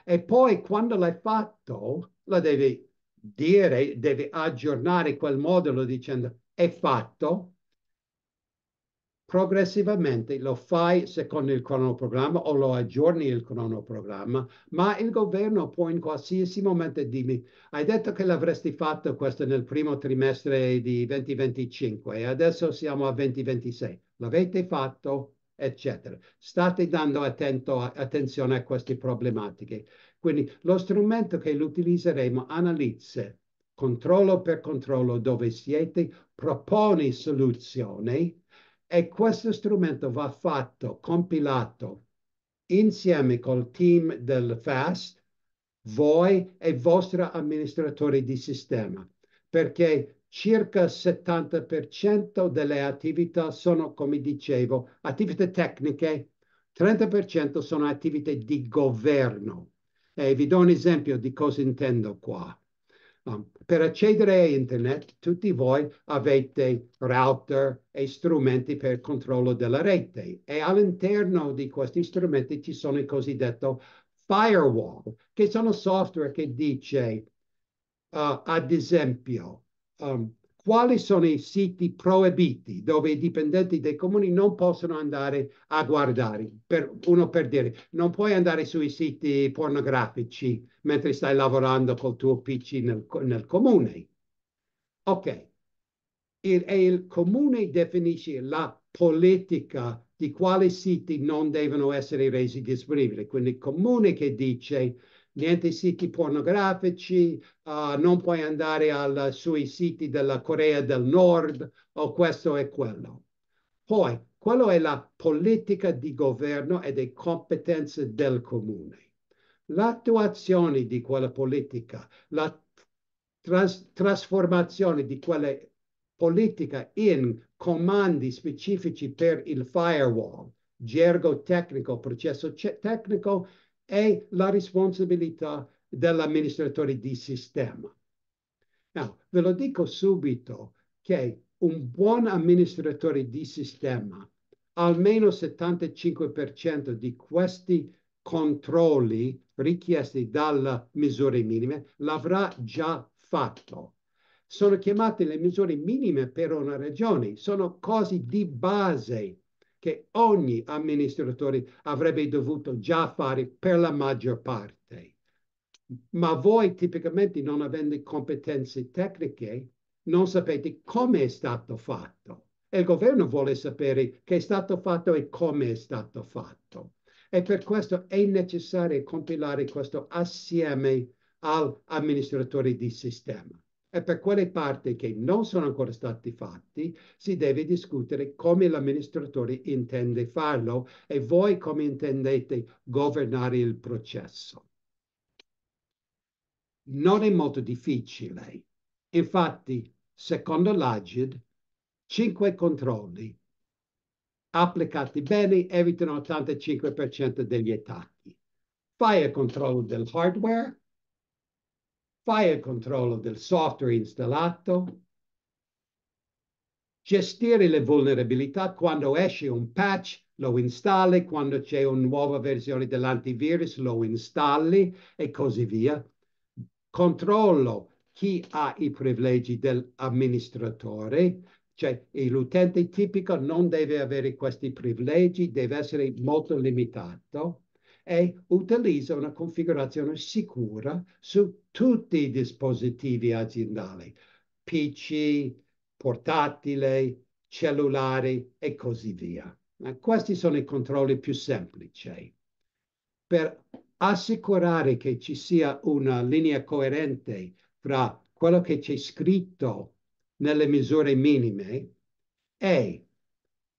E poi quando l'hai fatto, la devi dire, deve aggiornare quel modulo dicendo è fatto, progressivamente lo fai secondo il cronoprogramma o lo aggiorni il cronoprogramma, ma il governo può in qualsiasi momento dirmi, hai detto che l'avresti fatto questo nel primo trimestre di 2025 e adesso siamo a 2026, l'avete fatto, eccetera. State dando attento, attenzione a queste problematiche. Quindi lo strumento che utilizzeremo analizza controllo per controllo dove siete, propone soluzioni e questo strumento va fatto, compilato insieme col team del FAST, voi e il vostro amministratore di sistema, perché circa il 70% delle attività sono, come dicevo, attività tecniche, 30% sono attività di governo. E vi do un esempio di cosa intendo qua. Um, per accedere a internet, tutti voi avete router e strumenti per controllo della rete e all'interno di questi strumenti ci sono il cosiddetto firewall, che sono software che dice, uh, ad esempio, um, quali sono i siti proibiti dove i dipendenti dei comuni non possono andare a guardare. Per, uno per dire, non puoi andare sui siti pornografici mentre stai lavorando col tuo PC nel, nel comune. Ok. Il, e il comune definisce la politica di quali siti non devono essere resi disponibili. Quindi il comune che dice niente siti pornografici, uh, non puoi andare al, sui siti della Corea del Nord o questo e quello. Poi, quello è la politica di governo e le competenze del comune. L'attuazione di quella politica, la tras trasformazione di quella politica in comandi specifici per il firewall, gergo tecnico, processo tecnico, è la responsabilità dell'amministratore di sistema. Now, ve lo dico subito che un buon amministratore di sistema, almeno 75% di questi controlli richiesti dalle misure minime l'avrà già fatto. Sono chiamate le misure minime per una ragione, sono cose di base che ogni amministratore avrebbe dovuto già fare per la maggior parte. Ma voi tipicamente non avendo competenze tecniche non sapete come è stato fatto. E il governo vuole sapere che è stato fatto e come è stato fatto. E per questo è necessario compilare questo assieme all'amministratore di sistema e per quelle parti che non sono ancora stati fatti si deve discutere come l'amministratore intende farlo e voi come intendete governare il processo. Non è molto difficile. Infatti, secondo l'AGID, cinque controlli applicati bene evitano l'85% degli attacchi. Fai il controllo del hardware, fai il controllo del software installato, gestire le vulnerabilità quando esce un patch, lo installi, quando c'è una nuova versione dell'antivirus, lo installi e così via. Controllo chi ha i privilegi dell'amministratore, cioè l'utente tipico non deve avere questi privilegi, deve essere molto limitato e utilizza una configurazione sicura su tutti i dispositivi aziendali, PC, portatile, cellulari e così via. Ma questi sono i controlli più semplici. Per assicurare che ci sia una linea coerente fra quello che c'è scritto nelle misure minime e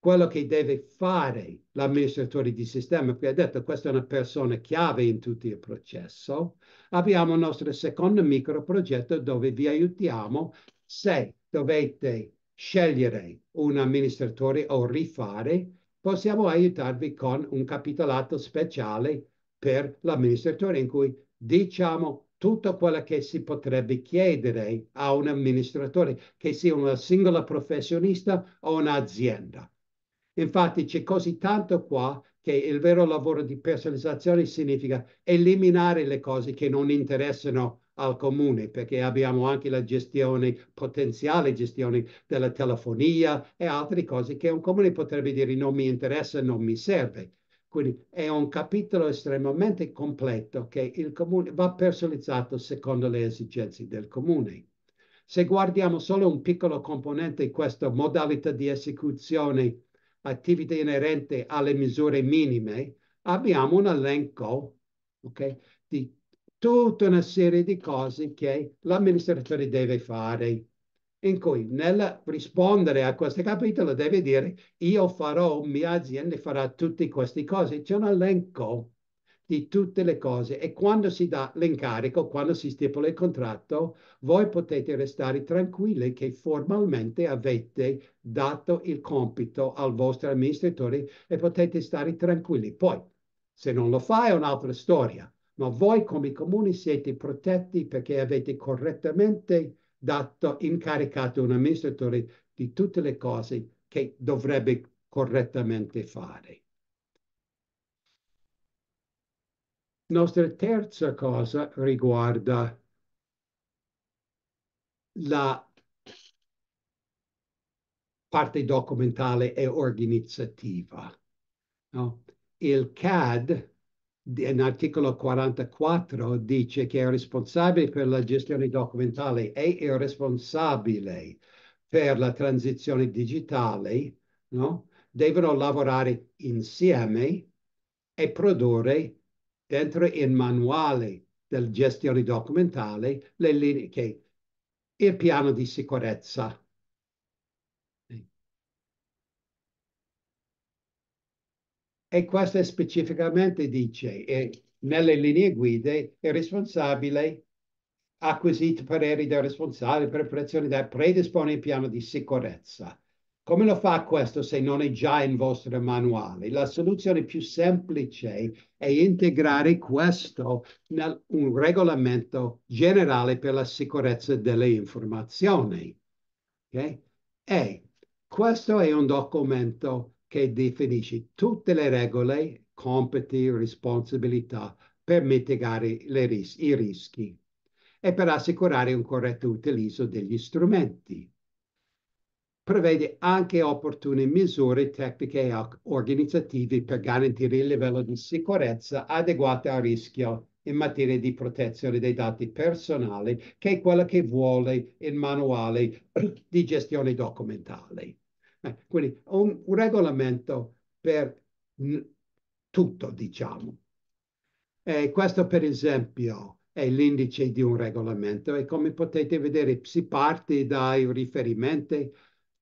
quello che deve fare l'amministratore di sistema, qui ha detto questa è una persona chiave in tutto il processo, abbiamo il nostro secondo microprogetto dove vi aiutiamo se dovete scegliere un amministratore o rifare, possiamo aiutarvi con un capitolato speciale per l'amministratore in cui diciamo tutto quello che si potrebbe chiedere a un amministratore, che sia una singola professionista o un'azienda. Infatti c'è così tanto qua che il vero lavoro di personalizzazione significa eliminare le cose che non interessano al comune, perché abbiamo anche la gestione, potenziale gestione della telefonia e altre cose che un comune potrebbe dire non mi interessa, non mi serve. Quindi è un capitolo estremamente completo che il comune va personalizzato secondo le esigenze del comune. Se guardiamo solo un piccolo componente, questa modalità di esecuzione attività inerente alle misure minime, abbiamo un elenco okay, di tutta una serie di cose che l'amministratore deve fare, in cui nel rispondere a questo capitolo deve dire io farò, mia azienda farà tutte queste cose, c'è un elenco di tutte le cose e quando si dà l'incarico, quando si stipula il contratto, voi potete restare tranquilli che formalmente avete dato il compito al vostro amministratore e potete stare tranquilli. Poi, se non lo fa è un'altra storia, ma voi come comuni siete protetti perché avete correttamente dato, incaricato un amministratore di tutte le cose che dovrebbe correttamente fare. nostra terza cosa riguarda la parte documentale e organizzativa. No? Il CAD, in articolo 44, dice che è responsabile per la gestione documentale e è responsabile per la transizione digitale, no? devono lavorare insieme e produrre dentro il manuale del gestione documentale le linee che il piano di sicurezza E questo specificamente dice, nelle linee guida il responsabile acquisito pareri del responsabile per preparazione da predispone il piano di sicurezza. Come lo fa questo se non è già in vostro manuale? La soluzione più semplice è integrare questo in un regolamento generale per la sicurezza delle informazioni. Okay? E questo è un documento che definisce tutte le regole, compiti, responsabilità per mitigare ris i rischi e per assicurare un corretto utilizzo degli strumenti prevede anche opportune misure tecniche e organizzative per garantire il livello di sicurezza adeguato al rischio in materia di protezione dei dati personali, che è quello che vuole il manuale [clears throat] di gestione documentale. Eh, quindi un, regolamento per tutto, diciamo. Eh, questo, per esempio, è l'indice di un regolamento e come potete vedere si parte dai riferimenti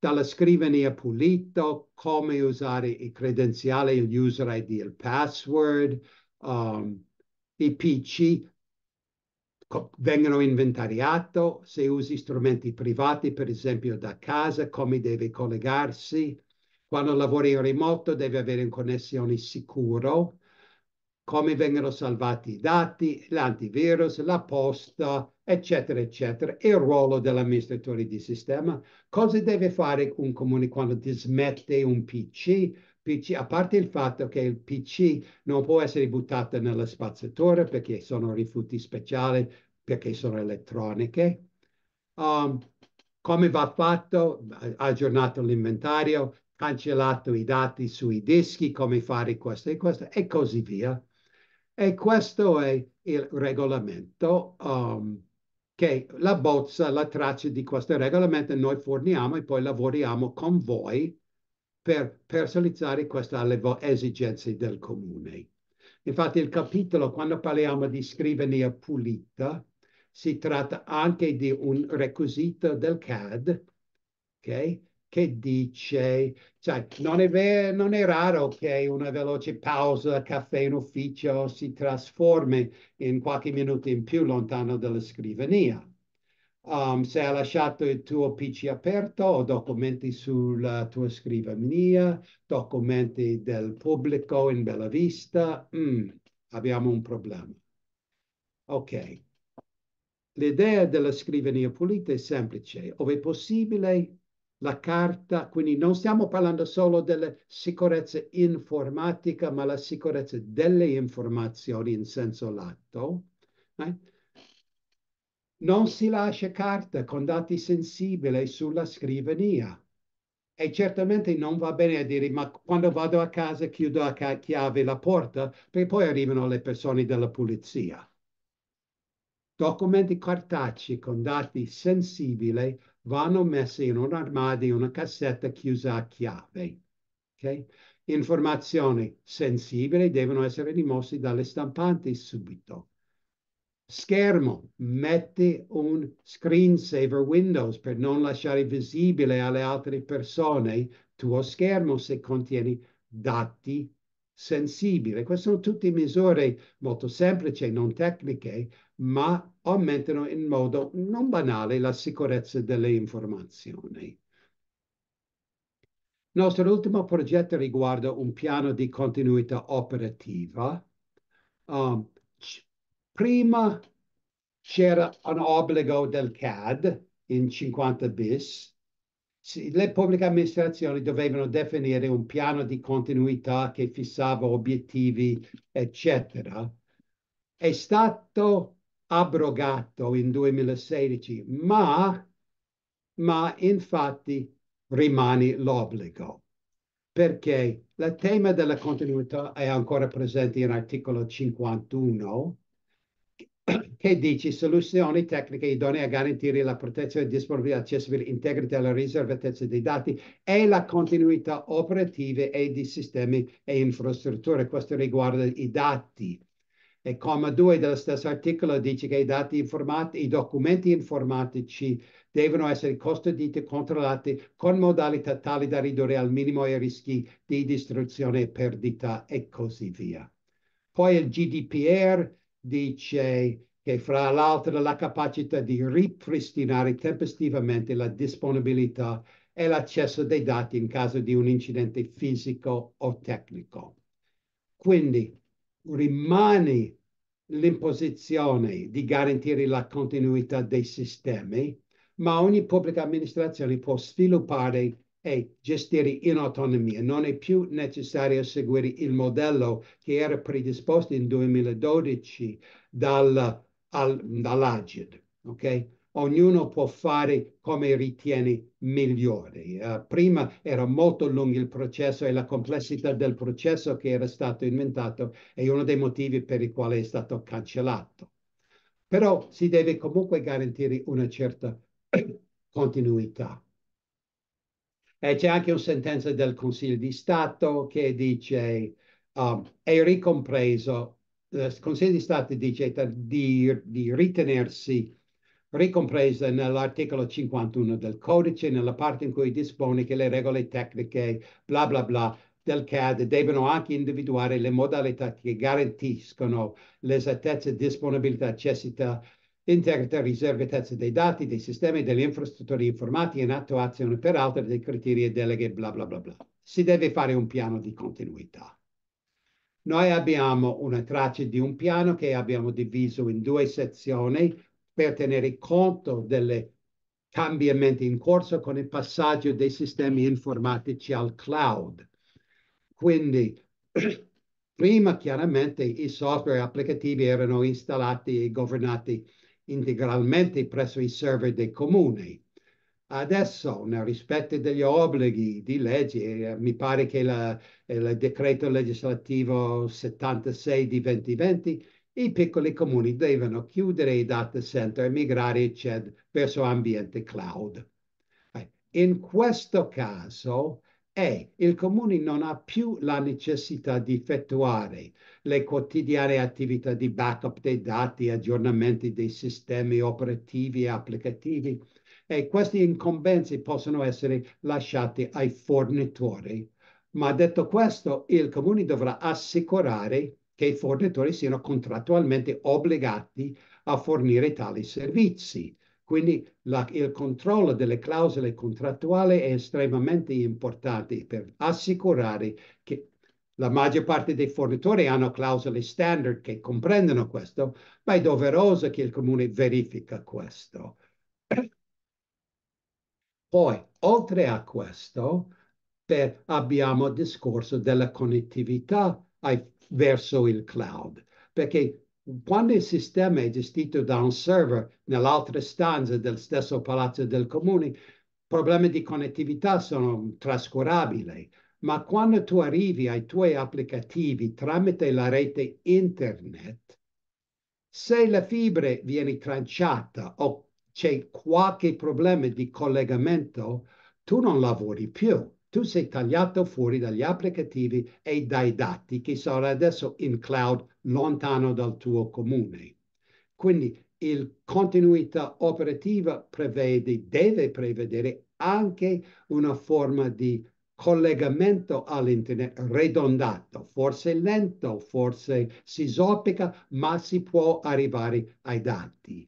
dalla scrivania pulita, come usare i credenziali, il user ID, il password, um, i PC vengono inventariati, se usi strumenti privati, per esempio da casa, come devi collegarsi. Quando lavori in remoto devi avere una connessione sicura come vengono salvati i dati, l'antivirus, la posta, eccetera, eccetera, e il ruolo dell'amministratore di sistema. Cosa deve fare un comune quando dismette un PC? PC? A parte il fatto che il PC non può essere buttato nella spazzatura perché sono rifiuti speciali, perché sono elettroniche. Um, come va fatto? Aggiornato l'inventario, cancellato i dati sui dischi, come fare questo e questo, e così via. E questo è il regolamento um, che la bozza, la traccia di questo regolamento noi forniamo e poi lavoriamo con voi per personalizzare queste esigenze del comune. Infatti il capitolo, quando parliamo di scrivania pulita, si tratta anche di un requisito del CAD, okay? che dice, cioè, non è, vero, non è raro che una veloce pausa caffè in ufficio si trasformi in qualche minuto in più lontano dalla scrivania. Um, se hai lasciato il tuo PC aperto o documenti sulla tua scrivania, documenti del pubblico in bella vista, mm, abbiamo un problema. Ok. L'idea della scrivania pulita è semplice, ove possibile la carta, quindi non stiamo parlando solo della sicurezza informatica, ma la sicurezza delle informazioni in senso lato. Eh? Non si lascia carta con dati sensibili sulla scrivania. E certamente non va bene a dire, ma quando vado a casa chiudo a chiave la porta, perché poi arrivano le persone della polizia. Documenti cartacei con dati sensibili vanno messi in un armadio, in una cassetta chiusa a chiave. Okay? Informazioni sensibili devono essere rimosse dalle stampanti subito. Schermo, metti un screensaver Windows per non lasciare visibile alle altre persone il tuo schermo se contieni dati sensibili. Queste sono tutte misure molto semplici, non tecniche, ma aumentano in modo non banale la sicurezza delle informazioni. Il nostro ultimo progetto riguarda un piano di continuità operativa. Um, prima c'era un obbligo del CAD in 50 bis. Le pubbliche amministrazioni dovevano definire un piano di continuità che fissava obiettivi, eccetera. È stato abrogato in 2016, ma, ma infatti rimane l'obbligo, perché il tema della continuità è ancora presente in articolo 51, che dice soluzioni tecniche idonee a garantire la protezione, disponibilità, accessibilità, integrità, la riservatezza dei dati e la continuità operativa e di sistemi e infrastrutture. Questo riguarda i dati e comma 2 dello stesso articolo dice che i dati informatici, i documenti informatici devono essere custoditi e controllati con modalità tali da ridurre al minimo i rischi di distruzione e perdita e così via. Poi il GDPR dice che fra l'altro la capacità di ripristinare tempestivamente la disponibilità e l'accesso dei dati in caso di un incidente fisico o tecnico. Quindi rimane l'imposizione di garantire la continuità dei sistemi, ma ogni pubblica amministrazione può sviluppare e gestire in autonomia. Non è più necessario seguire il modello che era predisposto in 2012 dal, al, dall'Agid. Okay? ognuno può fare come ritiene migliore. Uh, prima era molto lungo il processo e la complessità del processo che era stato inventato è uno dei motivi per i quali è stato cancellato. Però si deve comunque garantire una certa [coughs] continuità. E eh, c'è anche una sentenza del Consiglio di Stato che dice um, è ricompreso, il Consiglio di Stato dice di, di ritenersi ricompresa nell'articolo 51 del codice, nella parte in cui dispone che le regole tecniche, bla bla bla, del CAD devono anche individuare le modalità che garantiscono l'esattezza, disponibilità, accessibilità, integrità, riservatezza dei dati, dei sistemi, delle infrastrutture informatiche in attuazione, peraltro, dei criteri e deleghe, bla bla bla bla. Si deve fare un piano di continuità. Noi abbiamo una traccia di un piano che abbiamo diviso in due sezioni, per tenere conto dei cambiamenti in corso con il passaggio dei sistemi informatici al cloud. Quindi, [clears throat] prima chiaramente i software applicativi erano installati e governati integralmente presso i server dei comuni. Adesso, nel rispetto degli obblighi di legge, eh, mi pare che il decreto legislativo 76 di 2020 i piccoli comuni devono chiudere i data center e migrare CED verso ambiente cloud. In questo caso, e il comune non ha più la necessità di effettuare le quotidiane attività di backup dei dati, aggiornamenti dei sistemi operativi e applicativi e queste incombenze possono essere lasciate ai fornitori. Ma detto questo, il comune dovrà assicurare che i fornitori siano contrattualmente obbligati a fornire tali servizi. Quindi la, il controllo delle clausole contrattuali è estremamente importante per assicurare che la maggior parte dei fornitori hanno clausole standard che comprendono questo, ma è doveroso che il comune verifica questo. Poi, oltre a questo, per, abbiamo il discorso della connettività ai verso il cloud, perché quando il sistema è gestito da un server nell'altra stanza del stesso palazzo del comune, problemi di connettività sono trascurabili, ma quando tu arrivi ai tuoi applicativi tramite la rete internet, se la fibra viene tranciata o c'è qualche problema di collegamento, tu non lavori più tu sei tagliato fuori dagli applicativi e dai dati che sono adesso in cloud lontano dal tuo comune. Quindi il continuità operativa prevede, deve prevedere anche una forma di collegamento all'internet ridondato, forse lento, forse sisopica, ma si può arrivare ai dati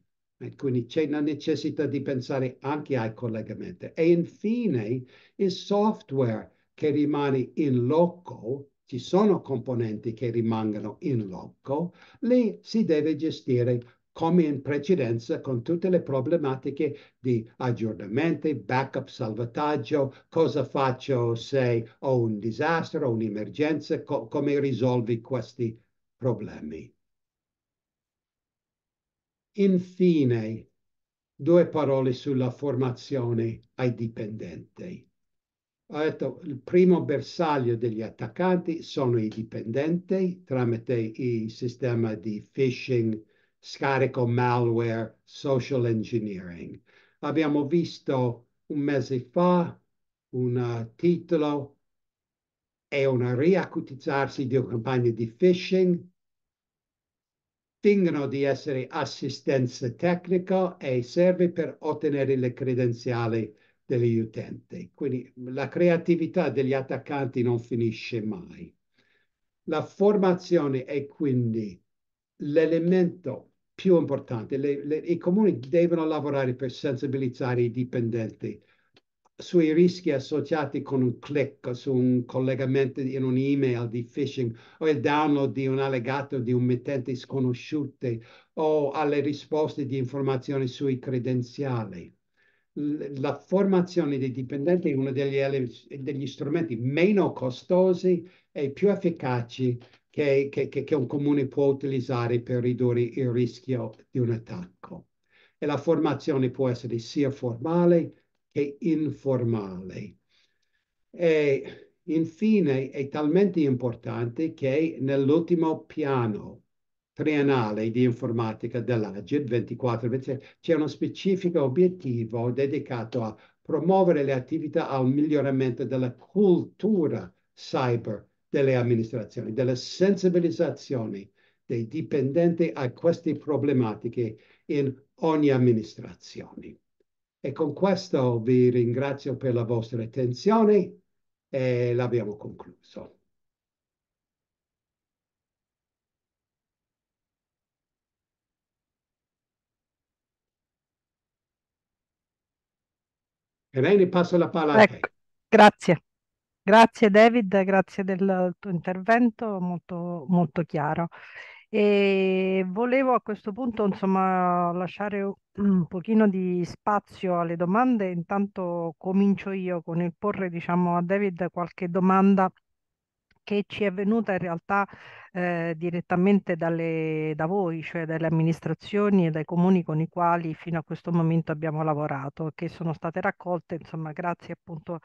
quindi c'è la necessità di pensare anche ai collegamenti. E infine il software che rimane in loco, ci sono componenti che rimangono in loco, lì si deve gestire come in precedenza con tutte le problematiche di aggiornamenti, backup, salvataggio, cosa faccio se ho un disastro, un'emergenza, co come risolvi questi problemi. Infine, due parole sulla formazione ai dipendenti. Ho detto, il primo bersaglio degli attaccanti sono i dipendenti tramite il sistema di phishing, scarico malware, social engineering. Abbiamo visto un mese fa un titolo e una riacutizzarsi di una campagna di phishing fingono di essere assistenza tecnica e serve per ottenere le credenziali degli utenti. Quindi la creatività degli attaccanti non finisce mai. La formazione è quindi l'elemento più importante. Le, le, I comuni devono lavorare per sensibilizzare i dipendenti sui rischi associati con un click su un collegamento in un'email di phishing o il download di un allegato di un mittente sconosciuto o alle risposte di informazioni sui credenziali. La formazione dei dipendenti è uno degli, degli strumenti meno costosi e più efficaci che, che, che un comune può utilizzare per ridurre il rischio di un attacco. E la formazione può essere sia formale e informale. E infine è talmente importante che nell'ultimo piano triennale di informatica dell'AGID 24 c'è uno specifico obiettivo dedicato a promuovere le attività al miglioramento della cultura cyber delle amministrazioni, della sensibilizzazione dei dipendenti a queste problematiche in ogni amministrazione. E con questo vi ringrazio per la vostra attenzione e l'abbiamo concluso. Irene, passo la parola ecco, a te. Ecco, grazie. Grazie David, grazie del tuo intervento molto, molto chiaro. E volevo a questo punto, insomma, lasciare un pochino di spazio alle domande. Intanto comincio io con il porre, diciamo, a David qualche domanda che ci è venuta in realtà eh, direttamente dalle, da voi, cioè dalle amministrazioni e dai comuni con i quali fino a questo momento abbiamo lavorato, che sono state raccolte, insomma, grazie appunto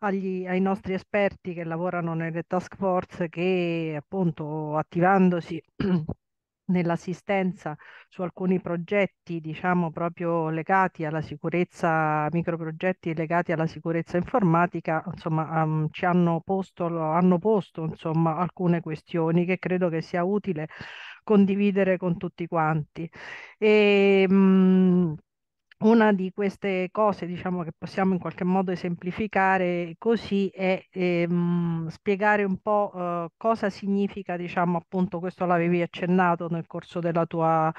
agli, ai nostri esperti che lavorano nelle task force che appunto attivandosi nell'assistenza su alcuni progetti, diciamo proprio legati alla sicurezza, microprogetti legati alla sicurezza informatica, insomma, um, ci hanno posto, hanno posto insomma, alcune questioni che credo che sia utile condividere con tutti quanti. E, ehm, mh, una di queste cose, diciamo, che possiamo in qualche modo esemplificare così è ehm, spiegare un po' eh, cosa significa, diciamo, appunto, questo l'avevi accennato nel corso della tua,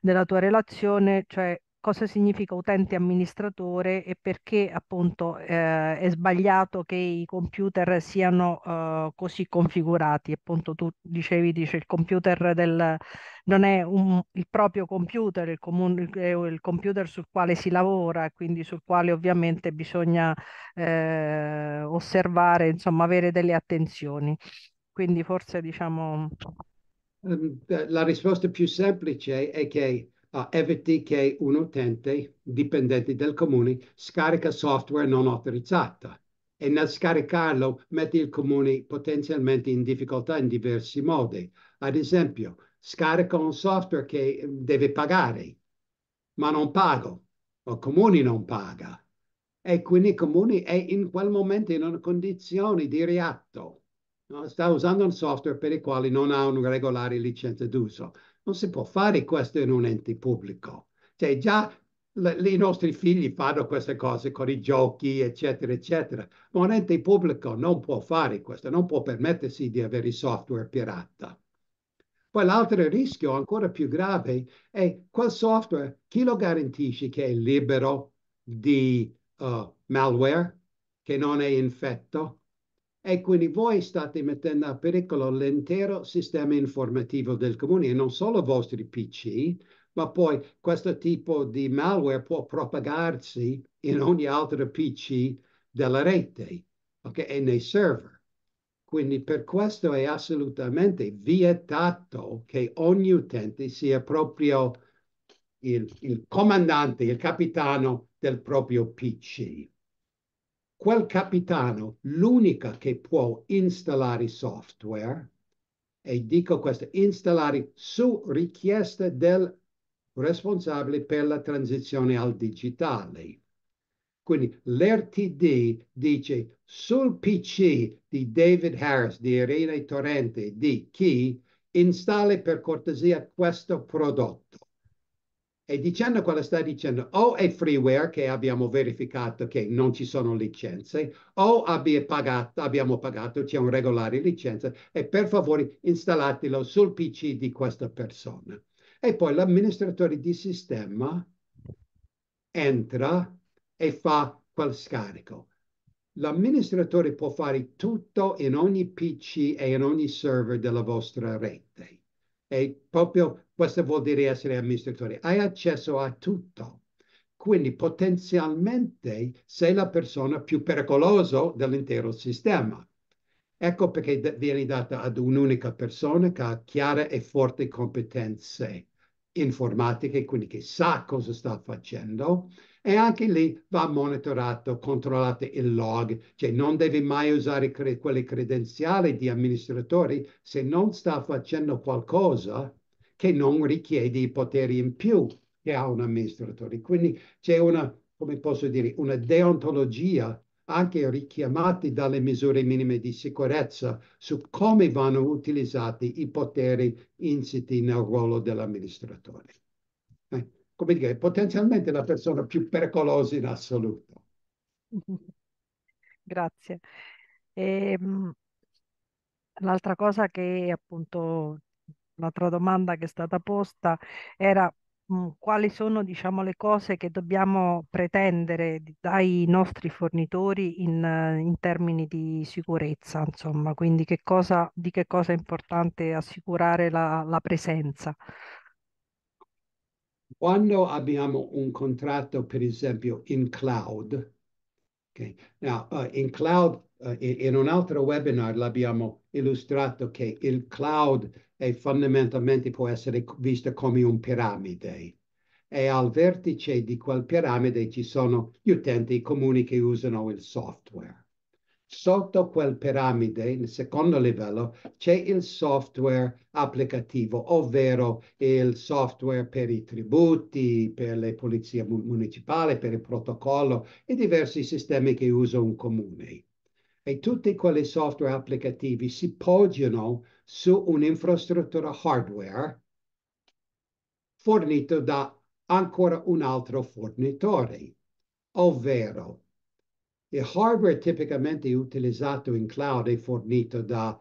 della tua relazione, cioè cosa significa utente amministratore e perché appunto eh, è sbagliato che i computer siano eh, così configurati. Appunto tu dicevi, dice il computer del, non è un, il proprio computer, il, comun, è il computer sul quale si lavora, quindi sul quale ovviamente bisogna eh, osservare, insomma avere delle attenzioni. Quindi forse diciamo... Ehm, la risposta più semplice è che uh, eviti che un utente dipendente del comune scarica software non autorizzata e nel scaricarlo mette il comune potenzialmente in difficoltà in diversi modi. Ad esempio, scarica un software che deve pagare, ma non pago, o il comune non paga. E quindi il comune è in quel momento in una condizione di reatto. No? Sta usando un software per il quale non ha una regolare licenza d'uso non si può fare questo in un ente pubblico. Cioè già le, i nostri figli fanno queste cose con i giochi, eccetera, eccetera. Ma un ente pubblico non può fare questo, non può permettersi di avere software pirata. Poi l'altro rischio ancora più grave è quel software, chi lo garantisce che è libero di uh, malware, che non è infetto, e quindi voi state mettendo a pericolo l'intero sistema informativo del comune e non solo i vostri PC, ma poi questo tipo di malware può propagarsi in ogni altro PC della rete okay? e nei server. Quindi per questo è assolutamente vietato che ogni utente sia proprio il, il comandante, il capitano del proprio PC quel capitano, l'unica che può installare software, e dico questo, installare su richiesta del responsabile per la transizione al digitale. Quindi l'RTD dice sul PC di David Harris, di Irene Torrente, di chi installa per cortesia questo prodotto e dicendo quello sta dicendo, o è freeware che abbiamo verificato che non ci sono licenze, o pagato, abbiamo pagato, c'è un regolare licenza e per favore installatelo sul PC di questa persona. E poi l'amministratore di sistema entra e fa quel scarico. L'amministratore può fare tutto in ogni PC e in ogni server della vostra rete e proprio questo vuol dire essere amministratore. Hai accesso a tutto. Quindi potenzialmente sei la persona più pericolosa dell'intero sistema. Ecco perché d- viene data ad un'unica persona che ha chiare e forti competenze informatiche, quindi che sa cosa sta facendo e anche lì va monitorato, controllate il log, cioè non devi mai usare cre quelle credenziali di amministratori se non sta facendo qualcosa che non richiede i poteri in più che ha un amministratore. Quindi c'è una, come posso dire, una deontologia anche richiamati dalle misure minime di sicurezza su come vanno utilizzati i poteri insiti nel ruolo dell'amministratore come dire, potenzialmente la persona più pericolosa in assoluto. [laughs] Grazie. Ehm, l'altra cosa che appunto, l'altra domanda che è stata posta era mm, quali sono, diciamo, le cose che dobbiamo pretendere dai nostri fornitori in, in termini di sicurezza, insomma, quindi che cosa, di che cosa è importante assicurare la, la presenza. Quando abbiamo un contratto, per esempio, in cloud, okay? Now, uh, in cloud, uh, in un altro webinar l'abbiamo illustrato che il cloud è fondamentalmente può essere visto come un piramide e al vertice di quel piramide ci sono gli utenti comuni che usano il software sotto quel piramide, il secondo livello, c'è il software applicativo, ovvero il software per i tributi, per le polizie municipali, per il protocollo e diversi sistemi che usa un comune. E tutti quei software applicativi si poggiano su un'infrastruttura hardware fornito da ancora un altro fornitore, ovvero il hardware tipicamente utilizzato in cloud è fornito da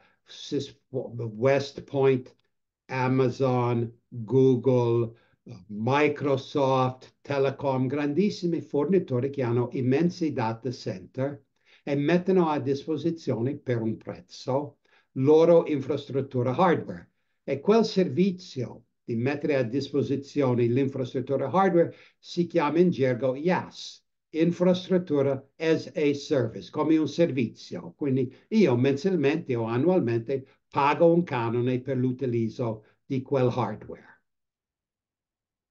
West Point, Amazon, Google, Microsoft, Telecom, grandissimi fornitori che hanno immensi data center e mettono a disposizione per un prezzo loro infrastruttura hardware. E quel servizio di mettere a disposizione l'infrastruttura hardware si chiama in gergo IaaS, infrastruttura as a service, come un servizio. Quindi io mensilmente o annualmente pago un canone per l'utilizzo di quel hardware.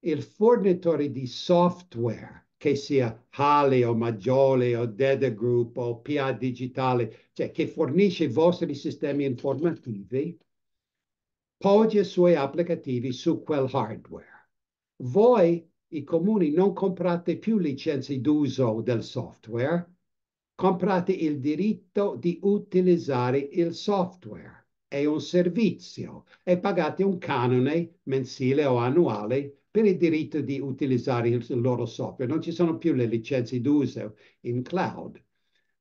Il fornitore di software, che sia Hale o Maggiole o Data Group o PA Digitale, cioè che fornisce i vostri sistemi informativi, poggia i suoi applicativi su quel hardware. Voi i comuni non comprate più licenze d'uso del software, comprate il diritto di utilizzare il software. È un servizio e pagate un canone mensile o annuale per il diritto di utilizzare il loro software. Non ci sono più le licenze d'uso in cloud.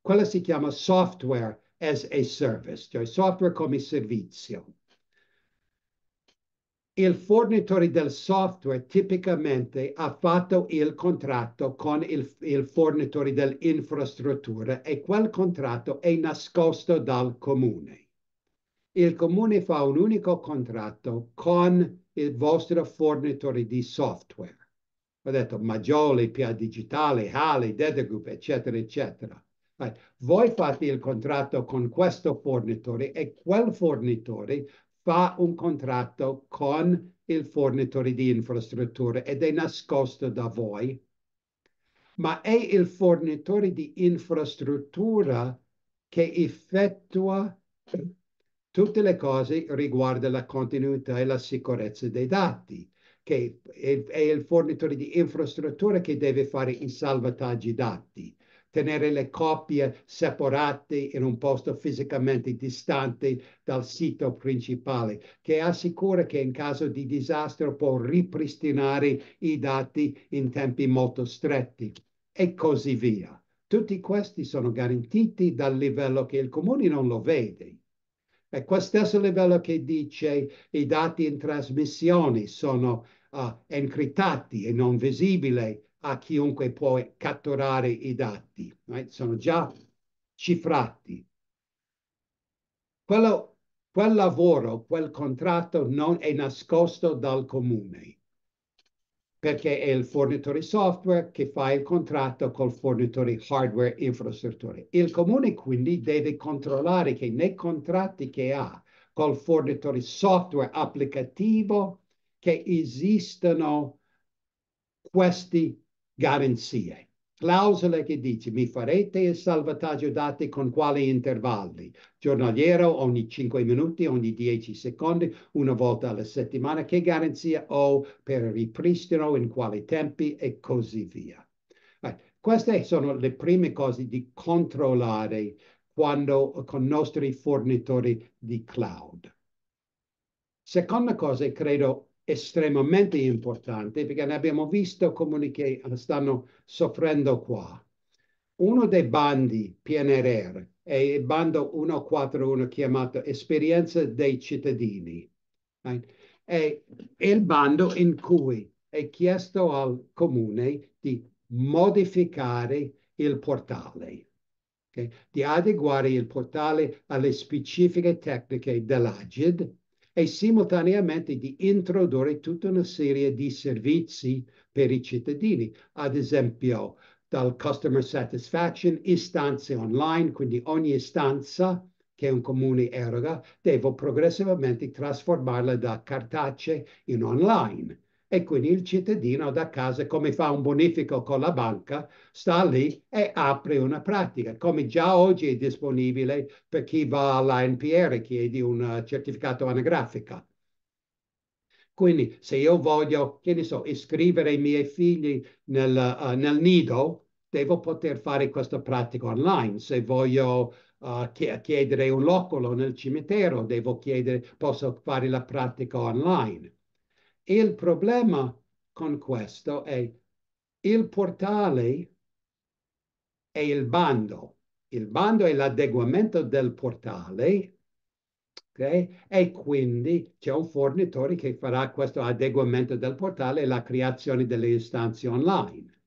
Quella si chiama software as a service, cioè software come servizio il fornitore del software tipicamente ha fatto il contratto con il, il fornitore dell'infrastruttura e quel contratto è nascosto dal comune. Il comune fa un unico contratto con il vostro fornitore di software. Ho detto Maggioli, Pia Digitale, Halley, Data Group, eccetera, eccetera. Right. Voi fate il contratto con questo fornitore e quel fornitore fa un contratto con il fornitore di infrastrutture ed è nascosto da voi, ma è il fornitore di infrastruttura che effettua tutte le cose riguardo alla continuità e la sicurezza dei dati, che è, è il fornitore di infrastruttura che deve fare i salvataggi dati tenere le copie separate in un posto fisicamente distante dal sito principale, che assicura che in caso di disastro può ripristinare i dati in tempi molto stretti e così via. Tutti questi sono garantiti dal livello che il comune non lo vede. È questo stesso livello che dice i dati in trasmissione sono uh, encriptati e non visibili a chiunque può catturare i dati, right? sono già cifrati. Quello, quel lavoro, quel contratto non è nascosto dal comune perché è il fornitore software che fa il contratto col fornitore hardware infrastrutture. Il comune quindi deve controllare che nei contratti che ha col fornitore software applicativo che esistano questi garanzie. clausole che dice mi farete il salvataggio dati con quali intervalli? Giornaliero ogni 5 minuti, ogni 10 secondi, una volta alla settimana, che garanzia ho per il ripristino, in quali tempi e così via. Right. Queste sono le prime cose di controllare quando, con i nostri fornitori di cloud. Seconda cosa, credo estremamente importante perché ne abbiamo visto comuni che stanno soffrendo qua. Uno dei bandi PNRR è il bando 141 chiamato Esperienza dei cittadini. È il bando in cui è chiesto al comune di modificare il portale, okay? di adeguare il portale alle specifiche tecniche dell'AGID e simultaneamente di introdurre tutta una serie di servizi per i cittadini, ad esempio dal customer satisfaction, istanze online, quindi ogni istanza che un comune eroga, devo progressivamente trasformarla da cartacee in online e quindi il cittadino da casa, come fa un bonifico con la banca, sta lì e apre una pratica, come già oggi è disponibile per chi va all'ANPR, chiede un eh, certificato anagrafica. Quindi se io voglio, che ne so, iscrivere i miei figli nel, uh, nel nido, devo poter fare questa pratica online. Se voglio uh, chiedere un locolo nel cimitero, devo chiedere, posso fare la pratica online il problema con questo è il portale e il bando. Il bando è l'adeguamento del portale okay? e quindi c'è un fornitore che farà questo adeguamento del portale e la creazione delle istanze online.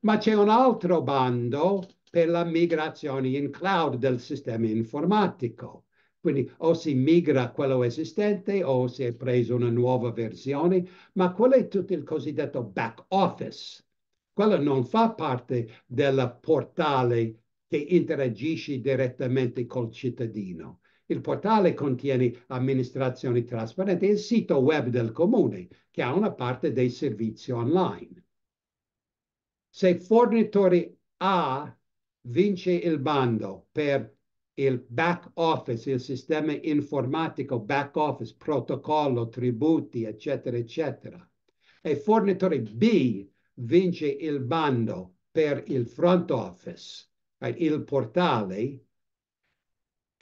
Ma c'è un altro bando per la migrazione in cloud del sistema informatico quindi o si migra quello esistente o si è preso una nuova versione, ma quello è tutto il cosiddetto back office. Quello non fa parte del portale che interagisce direttamente col cittadino. Il portale contiene amministrazioni trasparenti e il sito web del comune, che ha una parte dei servizi online. Se fornitore A vince il bando per il back office, il sistema informatico, back office, protocollo, tributi, eccetera, eccetera. E fornitore B vince il bando per il front office, right? il portale.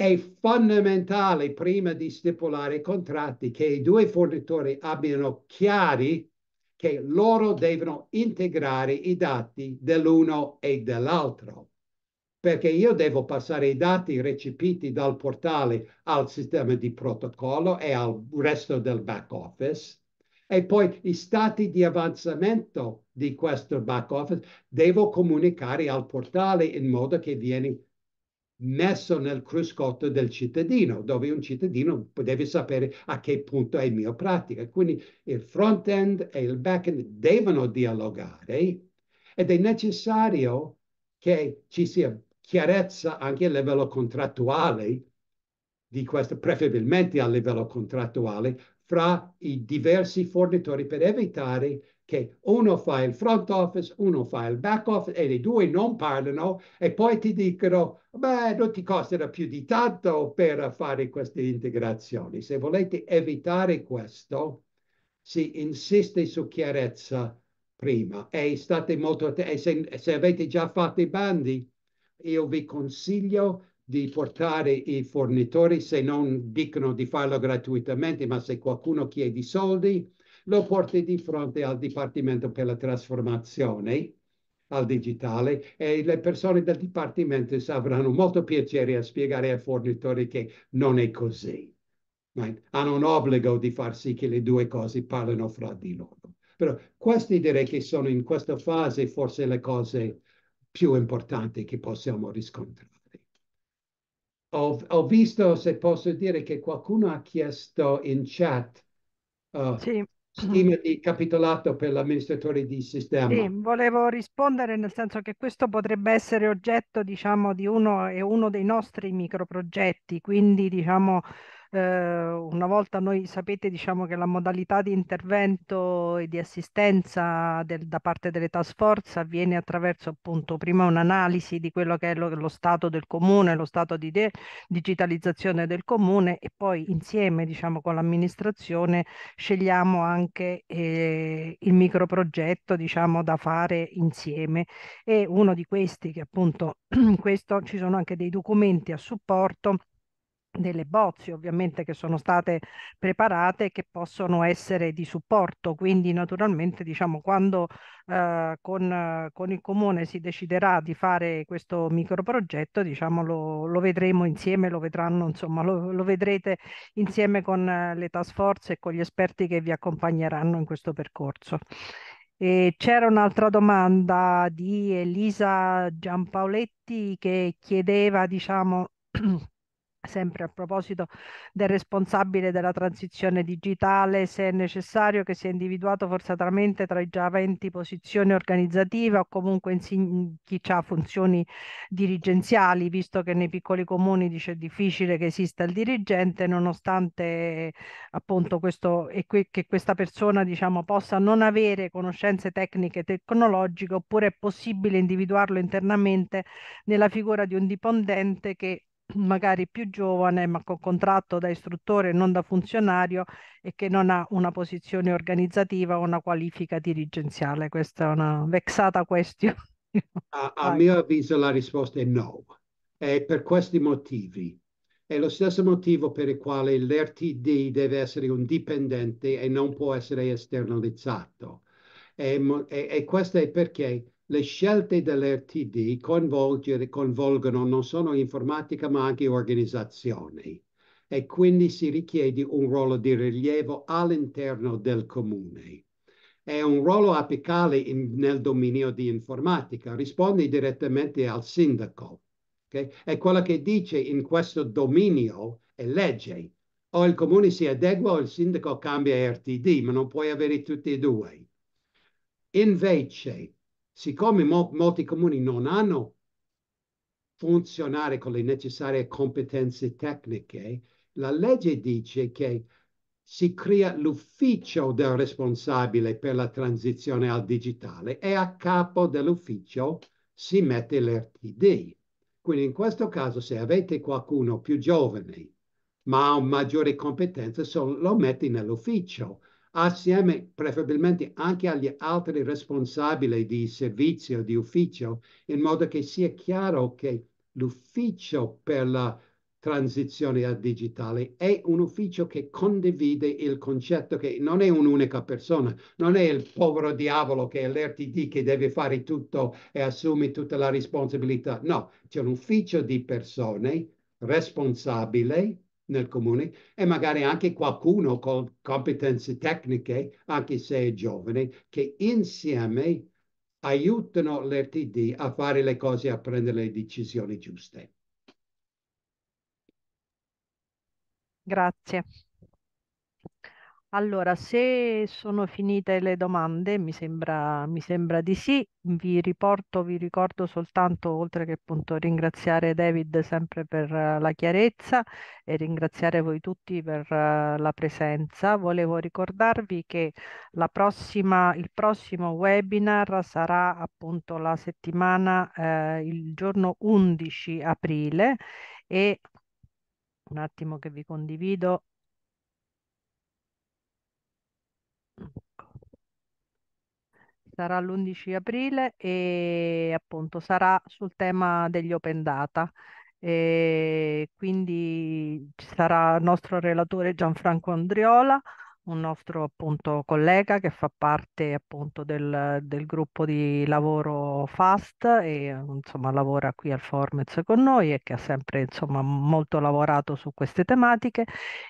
È fondamentale prima di stipulare contratti che i due fornitori abbiano chiari che loro devono integrare i dati dell'uno e dell'altro perché io devo passare i dati recepiti dal portale al sistema di protocollo e al resto del back office e poi i stati di avanzamento di questo back office devo comunicare al portale in modo che viene messo nel cruscotto del cittadino, dove un cittadino deve sapere a che punto è il mio pratica. Quindi il front-end e il back-end devono dialogare ed è necessario che ci sia chiarezza anche a livello contrattuale, di questo, preferibilmente a livello contrattuale, fra i diversi fornitori per evitare che uno fa il front office, uno fa il back office e i due non parlano e poi ti dicono, beh, non ti costerà più di tanto per fare queste integrazioni. Se volete evitare questo, si insiste su chiarezza prima e state molto attenti, e se, se avete già fatto i bandi, io vi consiglio di portare i fornitori, se non dicono di farlo gratuitamente, ma se qualcuno chiede soldi, lo porti di fronte al Dipartimento per la trasformazione al digitale e le persone del Dipartimento avranno molto piacere a spiegare ai fornitori che non è così. Right? Hanno un obbligo di far sì che le due cose parlino fra di loro. Però questi direi che sono in questa fase forse le cose più importante che possiamo riscontrare. Ho, ho, visto, se posso dire, che qualcuno ha chiesto in chat uh, sì. schema di capitolato per l'amministratore di sistema. Sì, volevo rispondere nel senso che questo potrebbe essere oggetto, diciamo, di uno, uno dei nostri microprogetti, quindi, diciamo, eh, una volta noi sapete diciamo che la modalità di intervento e di assistenza del, da parte delle task force avviene attraverso appunto prima un'analisi di quello che è lo, lo stato del comune, lo stato di de- digitalizzazione del comune e poi insieme diciamo con l'amministrazione scegliamo anche eh, il microprogetto diciamo da fare insieme e uno di questi che appunto [clears throat] questo ci sono anche dei documenti a supporto delle bozze ovviamente che sono state preparate che possono essere di supporto quindi naturalmente diciamo quando eh, con, con, il comune si deciderà di fare questo microprogetto diciamo lo, lo vedremo insieme lo vedranno insomma lo, lo vedrete insieme con eh, le task force e con gli esperti che vi accompagneranno in questo percorso c'era un'altra domanda di Elisa Giampaoletti che chiedeva diciamo [clears throat] Sempre a proposito del responsabile della transizione digitale, se è necessario che sia individuato forzatamente tra i già aventi posizioni organizzative o comunque chi ha funzioni dirigenziali, visto che nei piccoli comuni dice, difficile che esista il dirigente, nonostante appunto questo e que, che questa persona diciamo, possa non avere conoscenze tecniche e tecnologiche, oppure è possibile individuarlo internamente nella figura di un dipendente che magari più giovane ma con contratto da istruttore non da funzionario e che non ha una posizione organizzativa o una qualifica dirigenziale. Questa è una vexata question. A, a mio avviso la risposta è no, è per questi motivi. È lo stesso motivo per il quale l'RTD deve essere un dipendente e non può essere esternalizzato. E, e, e questo è perché le scelte dell'RTD coinvolgono non solo informatica ma anche organizzazioni e quindi si richiede un ruolo di rilievo all'interno del comune. È un ruolo apicale in, nel dominio di informatica, risponde direttamente al sindaco. Okay? E quello che dice in questo dominio è legge. O il comune si adegua o il sindaco cambia RTD, ma non puoi avere tutti e due. Invece, Siccome mo molti comuni non hanno funzionari con le necessarie competenze tecniche, la legge dice che si crea l'ufficio del responsabile per la transizione al digitale e a capo dell'ufficio si mette l'RTD. Quindi in questo caso se avete qualcuno più giovane ma ha maggiori competenze, lo metti nell'ufficio assieme preferibilmente anche agli altri responsabili di servizio, di ufficio, in modo che sia chiaro che l'ufficio per la transizione al digitale è un ufficio che condivide il concetto che non è un'unica persona, non è il povero diavolo che è l'RTD che deve fare tutto e assume tutta la responsabilità. No, c'è un ufficio di persone responsabili nel comune e magari anche qualcuno con competenze tecniche, anche se è giovane, che insieme aiutano l'RTD a fare le cose, a prendere le decisioni giuste. Grazie. Allora, se sono finite le domande, mi sembra, mi sembra di sì, vi riporto, vi ricordo soltanto, oltre che appunto ringraziare David sempre per la chiarezza e ringraziare voi tutti per eh, la presenza, volevo ricordarvi che la prossima, il prossimo webinar sarà appunto la settimana, eh, il giorno 11 aprile e un attimo che vi condivido sarà l'11 aprile e appunto sarà sul tema degli open data. E quindi ci sarà il nostro relatore Gianfranco Andriola un nostro appunto collega che fa parte appunto del, del gruppo di lavoro FAST e insomma lavora qui al Formez con noi e che ha sempre insomma molto lavorato su queste tematiche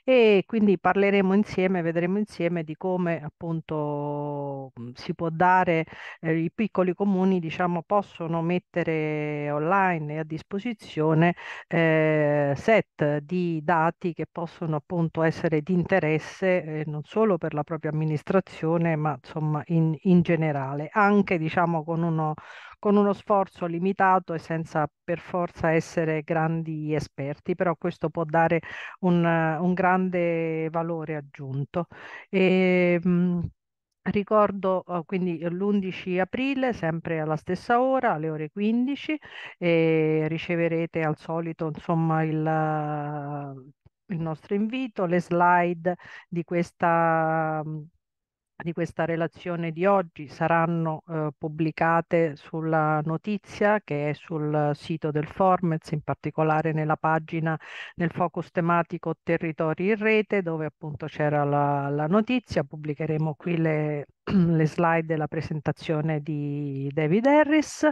e quindi parleremo insieme, vedremo insieme di come appunto si può dare, eh, i piccoli comuni diciamo possono mettere online e a disposizione eh, set di dati che possono appunto essere di interesse eh, non non solo per la propria amministrazione, ma insomma in, in generale, anche diciamo con uno, con uno sforzo limitato e senza per forza essere grandi esperti, però questo può dare un, un grande valore aggiunto. E, ehm, mh, Ricordo oh, quindi l'11 aprile, sempre alla stessa ora, alle ore 15, riceverete al solito insomma, il, il nostro invito, le slide di questa, di questa relazione di oggi saranno eh, pubblicate sulla notizia che è sul sito del Formez, in particolare nella pagina nel focus tematico Territori in Rete, dove appunto c'era la, la notizia. Pubblicheremo qui le, [clears throat] le slide della presentazione di David Harris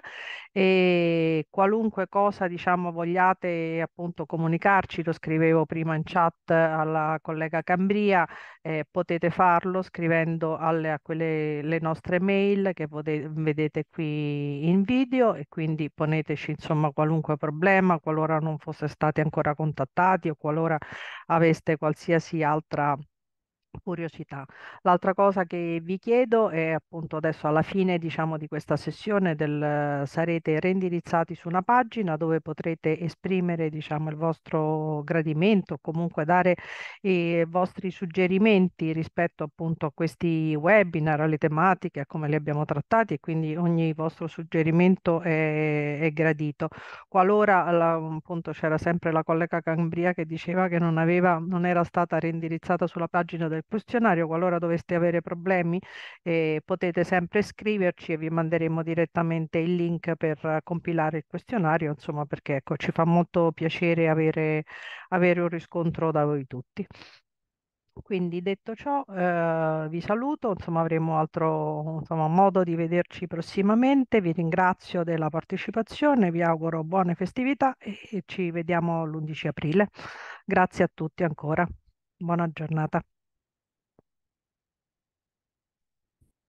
e qualunque cosa diciamo vogliate appunto comunicarci, lo scrivevo prima in chat alla collega Cambria, eh, potete farlo scrivendo alle, a quelle, le nostre mail che potete, vedete qui in video e quindi poneteci insomma qualunque problema qualora non fosse stati ancora contattati o qualora aveste qualsiasi altra curiosità. L'altra cosa che vi chiedo è appunto adesso alla fine diciamo di questa sessione del, sarete reindirizzati su una pagina dove potrete esprimere diciamo il vostro gradimento, o comunque dare i eh, vostri suggerimenti rispetto appunto a questi webinar, alle tematiche, a come li abbiamo trattati e quindi ogni vostro suggerimento è, è gradito. Qualora appunto c'era sempre la collega Cambria che diceva che non aveva non era stata reindirizzata sulla pagina del questionario, qualora doveste avere problemi eh, potete sempre scriverci e vi manderemo direttamente il link per compilare il questionario, insomma perché ecco, ci fa molto piacere avere, avere un riscontro da voi tutti. Quindi detto ciò, eh, vi saluto, insomma avremo altro insomma, modo di vederci prossimamente, vi ringrazio della partecipazione, vi auguro buone festività e ci vediamo l'11 aprile. Grazie a tutti ancora, buona giornata.